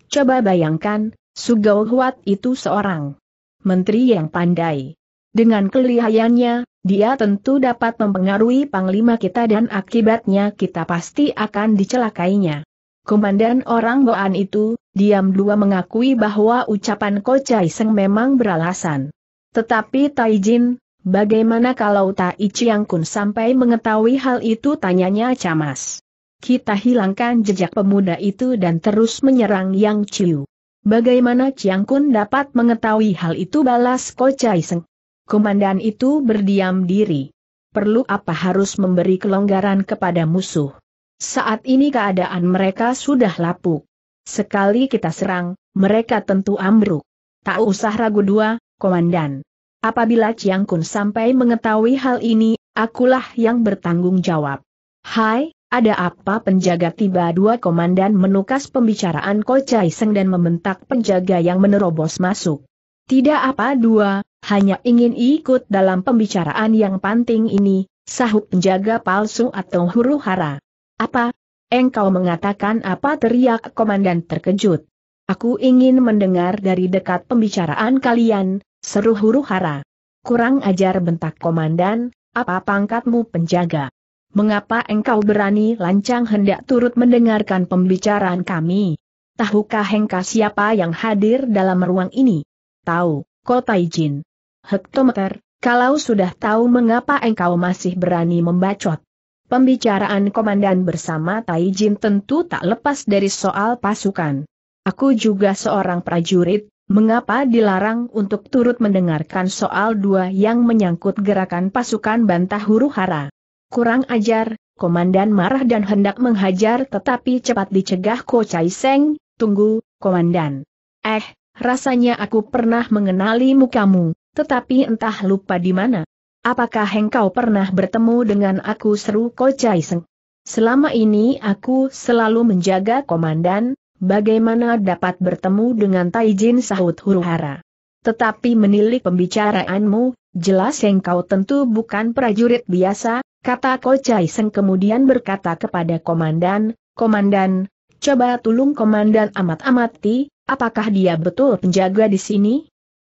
Coba bayangkan, Sugau Huat itu seorang menteri yang pandai. Dengan kelihayannya, dia tentu dapat mempengaruhi panglima kita dan akibatnya kita pasti akan dicelakainya. Komandan orang Boan itu, diam dua mengakui bahwa ucapan Ko Chai Seng memang beralasan. Tetapi Tai Jin, bagaimana kalau Tai Chiang Kun sampai mengetahui hal itu tanyanya Camas. Kita hilangkan jejak pemuda itu dan terus menyerang Yang Chiu. Bagaimana Chiang Kun dapat mengetahui hal itu balas Ko Chai Seng? Komandan itu berdiam diri. Perlu apa harus memberi kelonggaran kepada musuh? Saat ini keadaan mereka sudah lapuk. Sekali kita serang, mereka tentu ambruk. Tak usah ragu dua, Komandan. Apabila Chiang Kun sampai mengetahui hal ini, akulah yang bertanggung jawab. Hai, ada apa penjaga tiba dua komandan menukas pembicaraan Ko Chai Seng dan membentak penjaga yang menerobos masuk. Tidak apa dua, hanya ingin ikut dalam pembicaraan yang penting ini, sahut penjaga palsu atau huru hara. Apa? Engkau mengatakan apa teriak komandan terkejut. Aku ingin mendengar dari dekat pembicaraan kalian, seru huru hara. Kurang ajar bentak komandan, apa pangkatmu penjaga? Mengapa engkau berani lancang hendak turut mendengarkan pembicaraan kami? Tahukah engkau siapa yang hadir dalam ruang ini? Tahu, kota izin. Hektometer, kalau sudah tahu mengapa engkau masih berani membacot? Pembicaraan komandan bersama Tai Jin tentu tak lepas dari soal pasukan. Aku juga seorang prajurit, mengapa dilarang untuk turut mendengarkan soal dua yang menyangkut gerakan pasukan bantah huru hara. Kurang ajar, komandan marah dan hendak menghajar tetapi cepat dicegah Ko Chai Seng, tunggu, komandan. Eh, rasanya aku pernah mengenali mukamu, tetapi entah lupa di mana. Apakah engkau pernah bertemu dengan aku seru Chai Seng? Selama ini aku selalu menjaga komandan, bagaimana dapat bertemu dengan Taijin sahut huruhara. Tetapi menilik pembicaraanmu, jelas engkau tentu bukan prajurit biasa, kata Chai Seng kemudian berkata kepada komandan, Komandan, coba tolong komandan amat-amati, apakah dia betul penjaga di sini?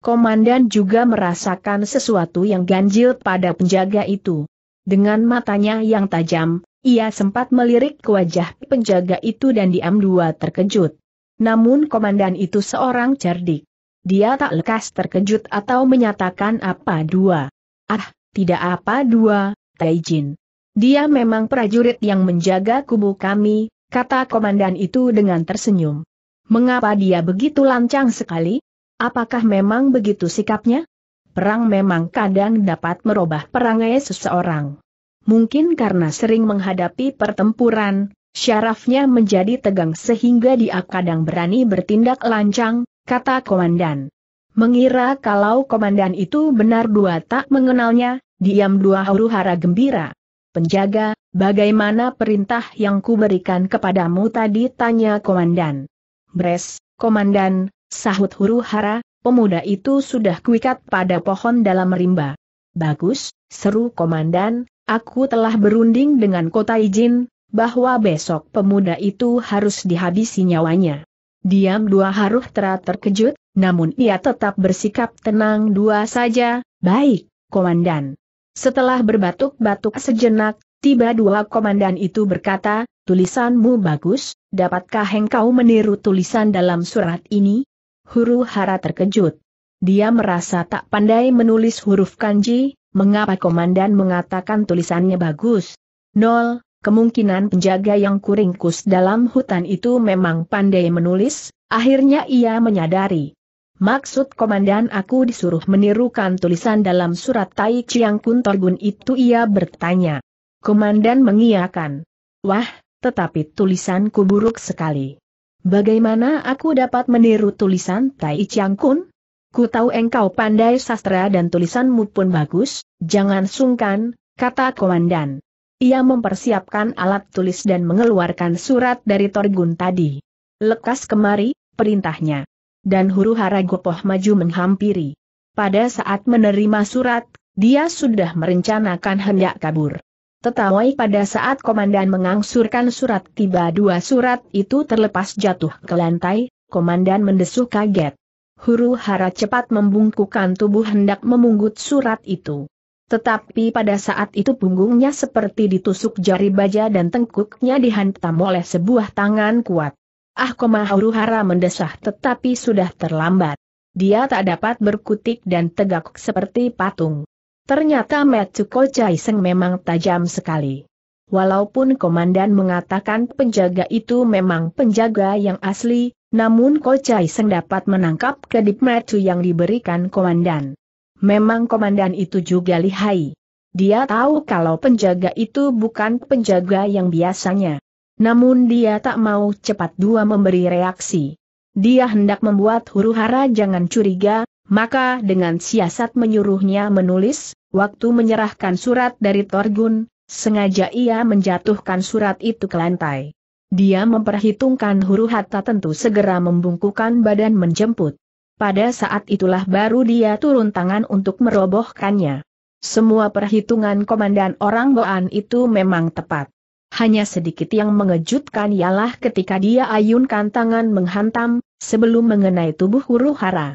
Komandan juga merasakan sesuatu yang ganjil pada penjaga itu. Dengan matanya yang tajam, ia sempat melirik ke wajah penjaga itu dan diam dua terkejut. Namun komandan itu seorang cerdik. Dia tak lekas terkejut atau menyatakan apa dua. Ah, tidak apa dua, Taijin. Dia memang prajurit yang menjaga kubu kami, kata komandan itu dengan tersenyum. Mengapa dia begitu lancang sekali? Apakah memang begitu sikapnya? Perang memang kadang dapat merubah perangai seseorang. Mungkin karena sering menghadapi pertempuran, syarafnya menjadi tegang sehingga dia kadang berani bertindak lancang, kata komandan. Mengira kalau komandan itu benar dua tak mengenalnya, diam dua huru hara gembira. Penjaga, bagaimana perintah yang kuberikan kepadamu tadi tanya komandan. Bres, komandan, Sahut huru hara, pemuda itu sudah kuikat pada pohon dalam rimba. Bagus, seru komandan, aku telah berunding dengan kota izin, bahwa besok pemuda itu harus dihabisi nyawanya. Diam dua haruh tera terkejut, namun ia tetap bersikap tenang dua saja, baik, komandan. Setelah berbatuk-batuk sejenak, tiba dua komandan itu berkata, tulisanmu bagus, dapatkah engkau meniru tulisan dalam surat ini? Huru Hara terkejut. Dia merasa tak pandai menulis huruf kanji, mengapa komandan mengatakan tulisannya bagus. Nol, kemungkinan penjaga yang kuringkus dalam hutan itu memang pandai menulis, akhirnya ia menyadari. Maksud komandan aku disuruh menirukan tulisan dalam surat Tai Chiang Kun Torgun itu ia bertanya. Komandan mengiakan. Wah, tetapi tulisanku buruk sekali. Bagaimana aku dapat meniru tulisan Tai Chiang Kun? Ku tahu engkau pandai sastra dan tulisanmu pun bagus, jangan sungkan, kata komandan. Ia mempersiapkan alat tulis dan mengeluarkan surat dari Torgun tadi. Lekas kemari, perintahnya. Dan huru hara gopoh maju menghampiri. Pada saat menerima surat, dia sudah merencanakan hendak kabur. Tetapi pada saat komandan mengangsurkan surat tiba dua surat itu terlepas jatuh ke lantai, komandan mendesuh kaget. Huru hara cepat membungkukkan tubuh hendak memungut surat itu. Tetapi pada saat itu punggungnya seperti ditusuk jari baja dan tengkuknya dihantam oleh sebuah tangan kuat. Ah koma huru hara mendesah tetapi sudah terlambat. Dia tak dapat berkutik dan tegak seperti patung. Ternyata Metsuko Chaiseng memang tajam sekali. Walaupun komandan mengatakan penjaga itu memang penjaga yang asli, namun kojai Seng dapat menangkap kedip metu yang diberikan komandan. Memang komandan itu juga lihai. Dia tahu kalau penjaga itu bukan penjaga yang biasanya. Namun dia tak mau cepat dua memberi reaksi. Dia hendak membuat huru hara jangan curiga, maka dengan siasat menyuruhnya menulis, Waktu menyerahkan surat dari Torgun, sengaja ia menjatuhkan surat itu ke lantai. Dia memperhitungkan huru hatta tentu segera membungkukan badan menjemput. Pada saat itulah baru dia turun tangan untuk merobohkannya. Semua perhitungan komandan orang Boan itu memang tepat. Hanya sedikit yang mengejutkan ialah ketika dia ayunkan tangan menghantam, sebelum mengenai tubuh huru hara.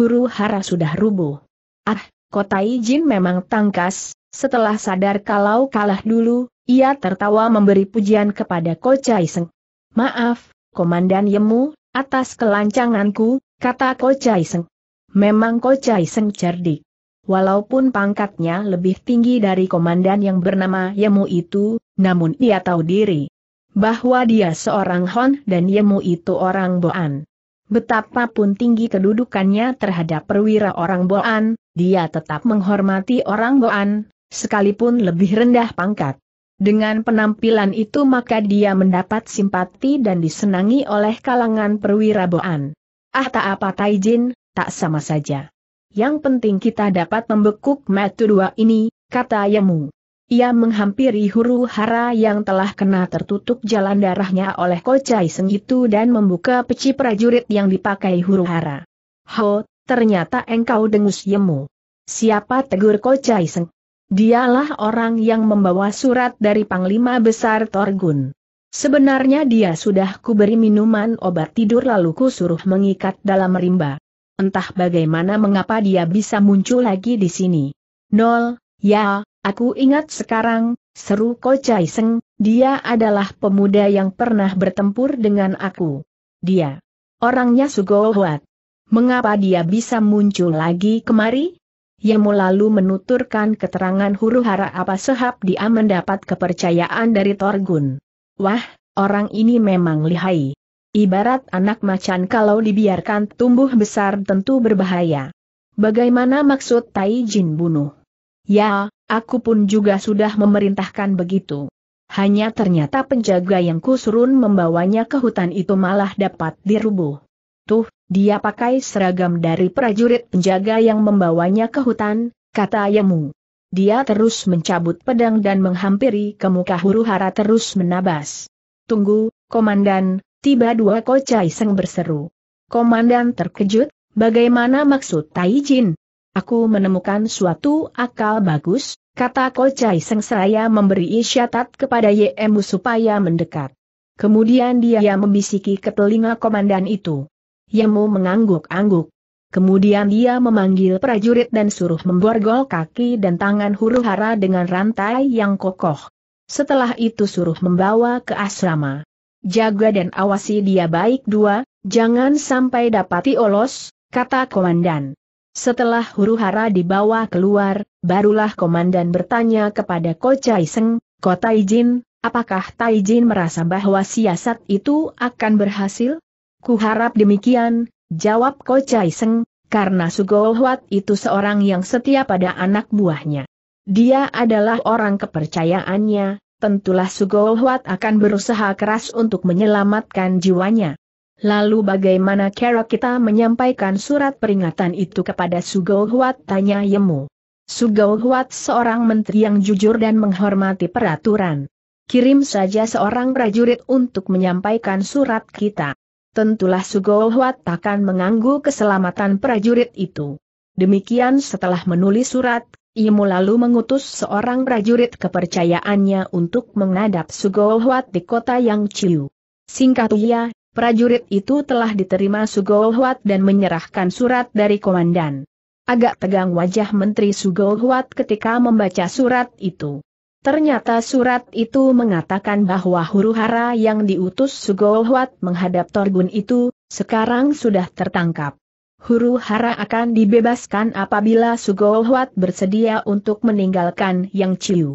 Huru hara sudah rubuh. Ah, Kota Ijin memang tangkas, setelah sadar kalau kalah dulu, ia tertawa memberi pujian kepada Ko Chai Seng. Maaf, Komandan Yemu, atas kelancanganku, kata Ko Chai Seng. Memang Ko Chai Seng cerdik. Walaupun pangkatnya lebih tinggi dari komandan yang bernama Yemu itu, namun ia tahu diri bahwa dia seorang Hon dan Yemu itu orang Boan. Betapapun tinggi kedudukannya terhadap perwira orang Boan, dia tetap menghormati orang Boan, sekalipun lebih rendah pangkat. Dengan penampilan itu maka dia mendapat simpati dan disenangi oleh kalangan perwira Boan. Ah tak apa Taijin, tak sama saja. Yang penting kita dapat membekuk metu dua ini, kata Yamu. Ia menghampiri huru hara yang telah kena tertutup jalan darahnya oleh kocai seng itu dan membuka peci prajurit yang dipakai huru hara. Ho, ternyata engkau dengus yemu. Siapa tegur kocai seng? Dialah orang yang membawa surat dari Panglima Besar Torgun. Sebenarnya dia sudah kuberi minuman obat tidur lalu kusuruh mengikat dalam rimba. Entah bagaimana mengapa dia bisa muncul lagi di sini. Nol, ya, Aku ingat sekarang, seru Ko Chai Seng, dia adalah pemuda yang pernah bertempur dengan aku. Dia. Orangnya sugohuat. Mengapa dia bisa muncul lagi kemari? Yemu lalu menuturkan keterangan huru hara apa sehab dia mendapat kepercayaan dari Torgun. Wah, orang ini memang lihai. Ibarat anak macan kalau dibiarkan tumbuh besar tentu berbahaya. Bagaimana maksud Tai Jin bunuh? Ya, aku pun juga sudah memerintahkan begitu. Hanya ternyata penjaga yang kusurun membawanya ke hutan itu malah dapat dirubuh. Tuh, dia pakai seragam dari prajurit penjaga yang membawanya ke hutan, kata Yemu. Dia terus mencabut pedang dan menghampiri ke muka huru hara terus menabas. Tunggu, komandan, tiba dua kocai seng berseru. Komandan terkejut, bagaimana maksud Taijin? Aku menemukan suatu akal bagus, kata Kocai Sengsraya memberi isyarat kepada Yemu supaya mendekat. Kemudian dia membisiki ke telinga komandan itu. Yemu mengangguk-angguk. Kemudian dia memanggil prajurit dan suruh memborgol kaki dan tangan huru hara dengan rantai yang kokoh. Setelah itu suruh membawa ke asrama. Jaga dan awasi dia baik dua, jangan sampai dapati olos, kata komandan. Setelah huru hara dibawa keluar, barulah komandan bertanya kepada Ko Chai Seng, Ko Jin, apakah Taijin merasa bahwa siasat itu akan berhasil? Kuharap demikian, jawab Ko Chai Seng, karena Huat itu seorang yang setia pada anak buahnya. Dia adalah orang kepercayaannya, tentulah Huat akan berusaha keras untuk menyelamatkan jiwanya. Lalu bagaimana cara kita menyampaikan surat peringatan itu kepada Sugou Huat? Tanya Yemu. Sugou Huat seorang menteri yang jujur dan menghormati peraturan. Kirim saja seorang prajurit untuk menyampaikan surat kita. Tentulah Sugou Huat akan mengganggu keselamatan prajurit itu. Demikian setelah menulis surat, Yemu lalu mengutus seorang prajurit kepercayaannya untuk menghadap Sugou Huat di kota Yang Ciu. Singkat ia, prajurit itu telah diterima Sugohwat dan menyerahkan surat dari komandan. Agak tegang wajah Menteri Sugohwat ketika membaca surat itu. Ternyata surat itu mengatakan bahwa huru hara yang diutus Sugohwat menghadap Torgun itu, sekarang sudah tertangkap. Huru hara akan dibebaskan apabila Sugohwat bersedia untuk meninggalkan Yang Chiu.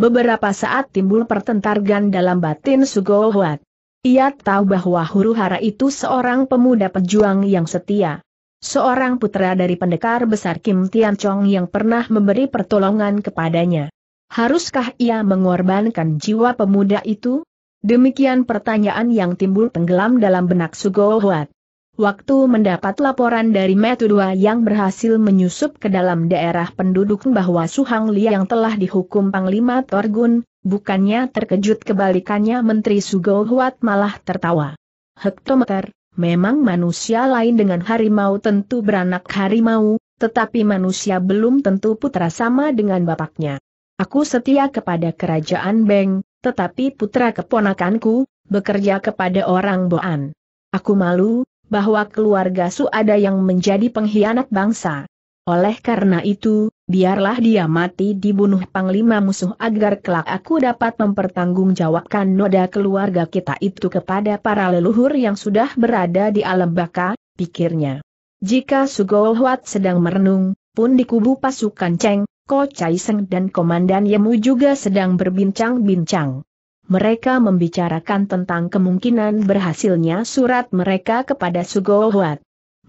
Beberapa saat timbul pertentargan dalam batin Sugohwat. Ia tahu bahwa huru hara itu seorang pemuda pejuang yang setia. Seorang putra dari pendekar besar Kim Tian Chong yang pernah memberi pertolongan kepadanya. Haruskah ia mengorbankan jiwa pemuda itu? Demikian pertanyaan yang timbul tenggelam dalam benak Sugo Huat. Waktu mendapat laporan dari Metudua yang berhasil menyusup ke dalam daerah penduduk bahwa Suhang Li yang telah dihukum Panglima Torgun, Bukannya terkejut kebalikannya Menteri Sugo Huat malah tertawa. Hektometer, memang manusia lain dengan harimau tentu beranak harimau, tetapi manusia belum tentu putra sama dengan bapaknya. Aku setia kepada kerajaan Beng, tetapi putra keponakanku, bekerja kepada orang Boan. Aku malu, bahwa keluarga Su ada yang menjadi pengkhianat bangsa. Oleh karena itu, biarlah dia mati dibunuh panglima musuh agar kelak aku dapat mempertanggungjawabkan noda keluarga kita itu kepada para leluhur yang sudah berada di alam baka, pikirnya. Jika Sugo sedang merenung, pun di kubu pasukan Cheng, Ko Chai Seng dan Komandan Yemu juga sedang berbincang-bincang. Mereka membicarakan tentang kemungkinan berhasilnya surat mereka kepada Sugo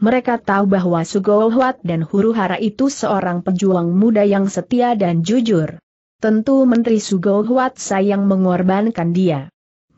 mereka tahu bahwa Sugo dan Huru Hara itu seorang pejuang muda yang setia dan jujur. Tentu Menteri Sugo sayang mengorbankan dia.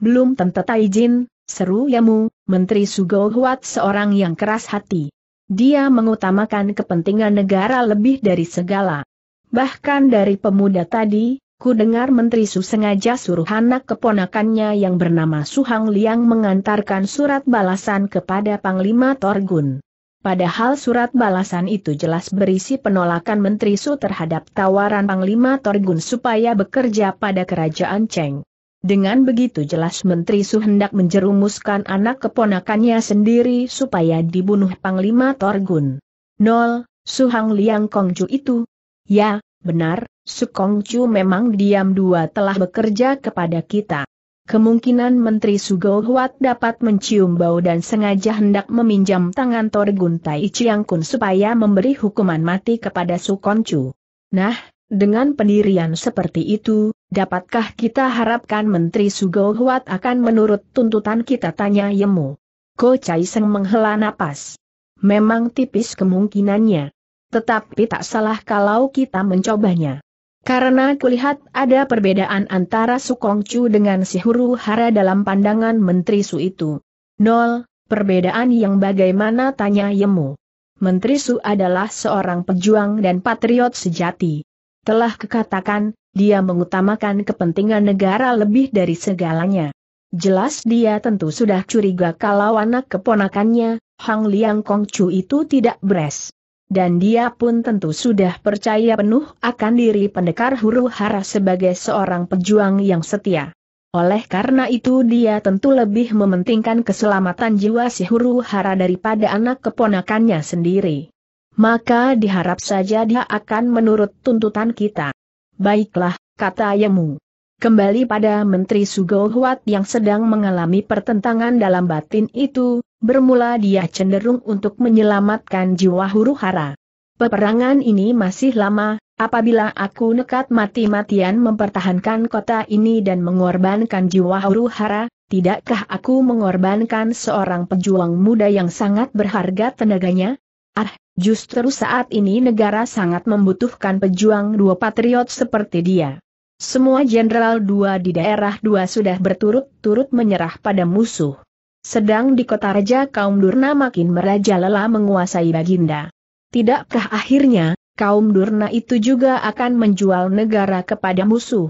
Belum tentu Taijin, seru Yamu, Menteri Sugo seorang yang keras hati. Dia mengutamakan kepentingan negara lebih dari segala. Bahkan dari pemuda tadi, ku dengar Menteri Su sengaja suruh anak keponakannya yang bernama Suhang Liang mengantarkan surat balasan kepada Panglima Torgun. Padahal surat balasan itu jelas berisi penolakan Menteri Su terhadap tawaran Panglima Torgun supaya bekerja pada kerajaan Cheng. Dengan begitu jelas Menteri Su hendak menjerumuskan anak keponakannya sendiri supaya dibunuh Panglima Torgun. Nol, Su Hang Liang Kongju itu. Ya, benar, Su Kongju memang diam dua telah bekerja kepada kita. Kemungkinan Menteri Sugohuat dapat mencium bau dan sengaja hendak meminjam tangan Torgun Tai Chiang Kun supaya memberi hukuman mati kepada Sukoncu. Nah, dengan pendirian seperti itu, dapatkah kita harapkan Menteri Sugohuat akan menurut tuntutan kita tanya Yemu? Ko Chai Seng menghela napas. Memang tipis kemungkinannya. Tetapi tak salah kalau kita mencobanya. Karena kulihat ada perbedaan antara Su Chu dengan si Huru Hara dalam pandangan Menteri Su itu. Nol, perbedaan yang bagaimana tanya Yemu. Menteri Su adalah seorang pejuang dan patriot sejati. Telah kekatakan, dia mengutamakan kepentingan negara lebih dari segalanya. Jelas dia tentu sudah curiga kalau anak keponakannya, Hang Liang Kongcu itu tidak beres. Dan dia pun tentu sudah percaya penuh akan diri pendekar huru hara sebagai seorang pejuang yang setia. Oleh karena itu dia tentu lebih mementingkan keselamatan jiwa si huru hara daripada anak keponakannya sendiri. Maka diharap saja dia akan menurut tuntutan kita. Baiklah, kata Yemu. Kembali pada Menteri Sugohuat yang sedang mengalami pertentangan dalam batin itu, bermula dia cenderung untuk menyelamatkan jiwa huru hara. Peperangan ini masih lama, apabila aku nekat mati-matian mempertahankan kota ini dan mengorbankan jiwa huru hara, tidakkah aku mengorbankan seorang pejuang muda yang sangat berharga tenaganya? Ah, justru saat ini negara sangat membutuhkan pejuang dua patriot seperti dia. Semua jenderal dua di daerah dua sudah berturut-turut menyerah pada musuh. Sedang di kota raja kaum Durna makin merajalela menguasai Baginda. Tidakkah akhirnya, kaum Durna itu juga akan menjual negara kepada musuh?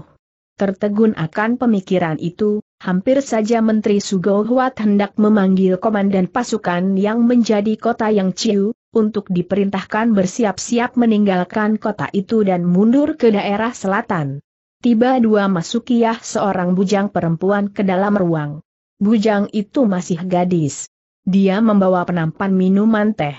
Tertegun akan pemikiran itu, hampir saja Menteri Sugohwat hendak memanggil komandan pasukan yang menjadi kota yang Ciu, untuk diperintahkan bersiap-siap meninggalkan kota itu dan mundur ke daerah selatan tiba dua masukiah seorang bujang perempuan ke dalam ruang. Bujang itu masih gadis. Dia membawa penampan minuman teh.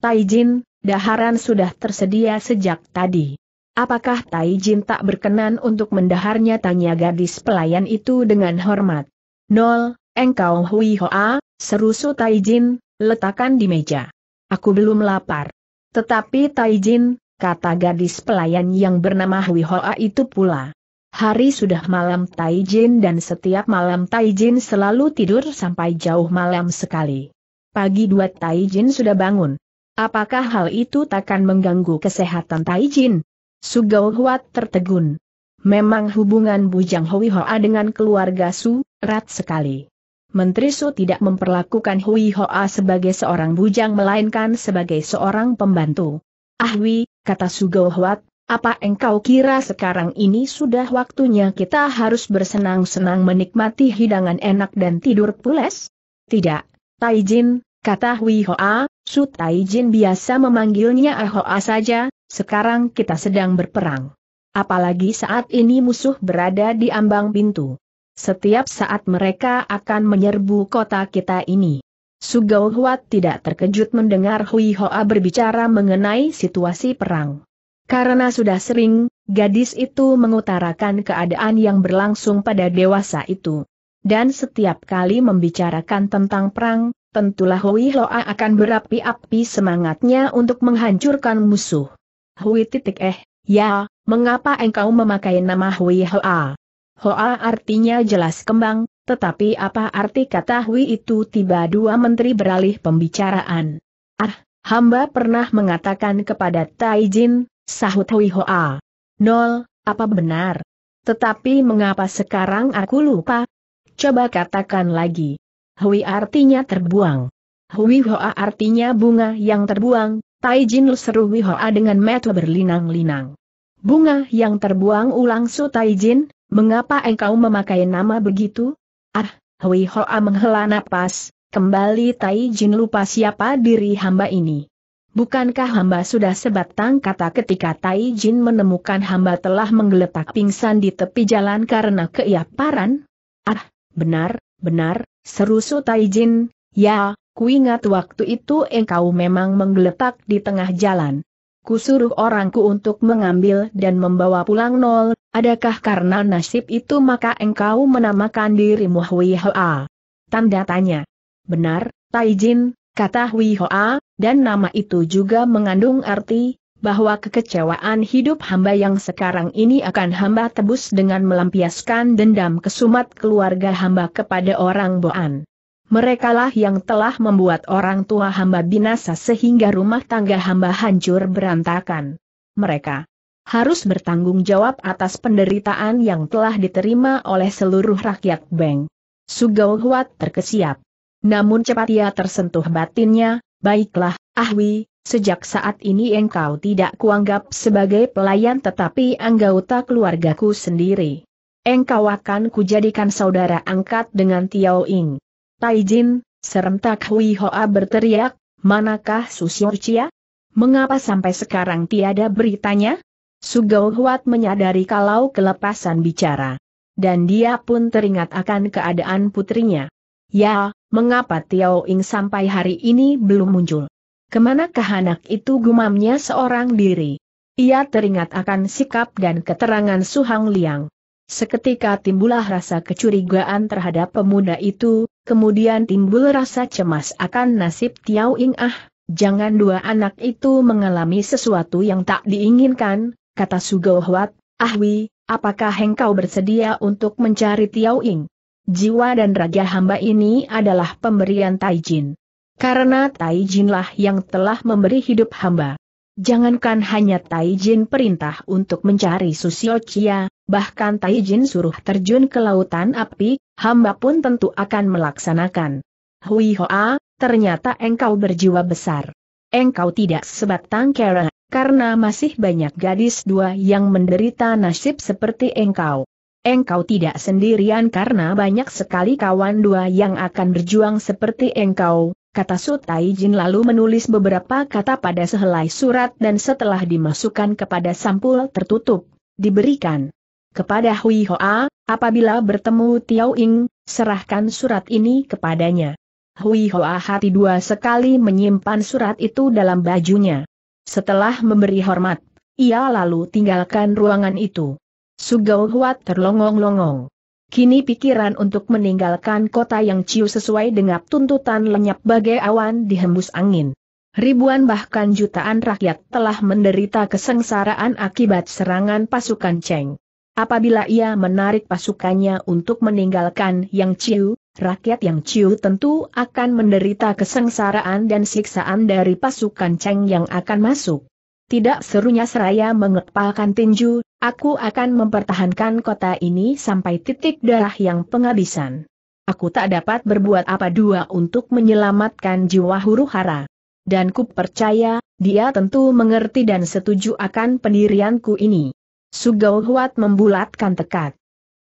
Taijin, daharan sudah tersedia sejak tadi. Apakah Taijin tak berkenan untuk mendaharnya tanya gadis pelayan itu dengan hormat. Nol, engkau Hui Hoa, su Taijin, letakkan di meja. Aku belum lapar. Tetapi Taijin, kata gadis pelayan yang bernama Hui Hoa itu pula. Hari sudah malam Taijin dan setiap malam Taijin selalu tidur sampai jauh malam sekali. Pagi dua Taijin sudah bangun. Apakah hal itu takkan mengganggu kesehatan Taijin? Sugao Huat tertegun. Memang hubungan Bujang Hui Hoa dengan keluarga Su, erat sekali. Menteri Su tidak memperlakukan Hui Hoa sebagai seorang bujang melainkan sebagai seorang pembantu. Ah kata Sugao Huat, apa engkau kira sekarang ini sudah waktunya kita harus bersenang-senang menikmati hidangan enak dan tidur pules? Tidak, Taijin, kata Hui Hoa, Su Taijin biasa memanggilnya Ahoa saja, sekarang kita sedang berperang. Apalagi saat ini musuh berada di ambang pintu. Setiap saat mereka akan menyerbu kota kita ini. Sugao Huat tidak terkejut mendengar Hui Hoa berbicara mengenai situasi perang. Karena sudah sering, gadis itu mengutarakan keadaan yang berlangsung pada dewasa itu. Dan setiap kali membicarakan tentang perang, tentulah Hui Loa akan berapi-api semangatnya untuk menghancurkan musuh. Hui titik eh, ya, mengapa engkau memakai nama Hui Hoa? Hoa artinya jelas kembang, tetapi apa arti kata Hui itu tiba dua menteri beralih pembicaraan. Ah, hamba pernah mengatakan kepada Taijin, Sahut Hui Hoa. Nol, apa benar? Tetapi mengapa sekarang aku lupa? Coba katakan lagi. Hui artinya terbuang. Hui Hoa artinya bunga yang terbuang, Tai Jin seru Hui Hoa dengan mata berlinang-linang. Bunga yang terbuang ulang Su Tai Jin, mengapa engkau memakai nama begitu? Ah, Hui Hoa menghela napas, kembali Tai Jin lupa siapa diri hamba ini. Bukankah hamba sudah sebatang kata ketika Tai Jin menemukan hamba telah menggeletak pingsan di tepi jalan karena keiaparan? Ah, benar, benar, seru Tai Jin, ya, kuingat waktu itu engkau memang menggeletak di tengah jalan. Kusuruh orangku untuk mengambil dan membawa pulang nol, adakah karena nasib itu maka engkau menamakan dirimu Hui Hoa? Tanda tanya. Benar, Taijin, kata Hui Hoa, dan nama itu juga mengandung arti, bahwa kekecewaan hidup hamba yang sekarang ini akan hamba tebus dengan melampiaskan dendam kesumat keluarga hamba kepada orang Boan. Merekalah yang telah membuat orang tua hamba binasa sehingga rumah tangga hamba hancur berantakan. Mereka harus bertanggung jawab atas penderitaan yang telah diterima oleh seluruh rakyat Beng. Sugauhwat terkesiap. Namun cepat ia tersentuh batinnya, Baiklah, Ahwi, sejak saat ini engkau tidak kuanggap sebagai pelayan tetapi anggota keluargaku sendiri. Engkau akan kujadikan saudara angkat dengan Tiao Ing. Taijin, serentak Hui Hoa berteriak, manakah Chia? Mengapa sampai sekarang tiada beritanya? Sugau Huat menyadari kalau kelepasan bicara. Dan dia pun teringat akan keadaan putrinya. Ya, mengapa Tiao Ing sampai hari ini belum muncul? Kemanakah anak itu gumamnya seorang diri? Ia teringat akan sikap dan keterangan Su Hang Liang. Seketika timbullah rasa kecurigaan terhadap pemuda itu, kemudian timbul rasa cemas akan nasib Tiao Ing ah, jangan dua anak itu mengalami sesuatu yang tak diinginkan, kata Sugo Huat, Ahwi, apakah engkau bersedia untuk mencari Tiao Ing? jiwa dan raga hamba ini adalah pemberian Taijin. Karena Taijinlah yang telah memberi hidup hamba. Jangankan hanya Taijin perintah untuk mencari Susio Chia, bahkan Taijin suruh terjun ke lautan api, hamba pun tentu akan melaksanakan. Hui Hoa, ternyata engkau berjiwa besar. Engkau tidak sebatang kera, karena masih banyak gadis dua yang menderita nasib seperti engkau engkau tidak sendirian karena banyak sekali kawan dua yang akan berjuang seperti engkau, kata Sutai Jin lalu menulis beberapa kata pada sehelai surat dan setelah dimasukkan kepada sampul tertutup, diberikan kepada Hui Hoa, apabila bertemu Tiao Ing, serahkan surat ini kepadanya. Hui Hoa hati dua sekali menyimpan surat itu dalam bajunya. Setelah memberi hormat, ia lalu tinggalkan ruangan itu. Sugau Huat terlongong-longong. Kini pikiran untuk meninggalkan kota yang ciu sesuai dengan tuntutan lenyap bagai awan dihembus angin. Ribuan bahkan jutaan rakyat telah menderita kesengsaraan akibat serangan pasukan Cheng. Apabila ia menarik pasukannya untuk meninggalkan Yang Ciu, rakyat Yang Ciu tentu akan menderita kesengsaraan dan siksaan dari pasukan Cheng yang akan masuk. Tidak serunya seraya mengepalkan tinju, aku akan mempertahankan kota ini sampai titik darah yang penghabisan. Aku tak dapat berbuat apa dua untuk menyelamatkan jiwa huru hara. Dan ku percaya, dia tentu mengerti dan setuju akan pendirianku ini. Sugao membulatkan tekad.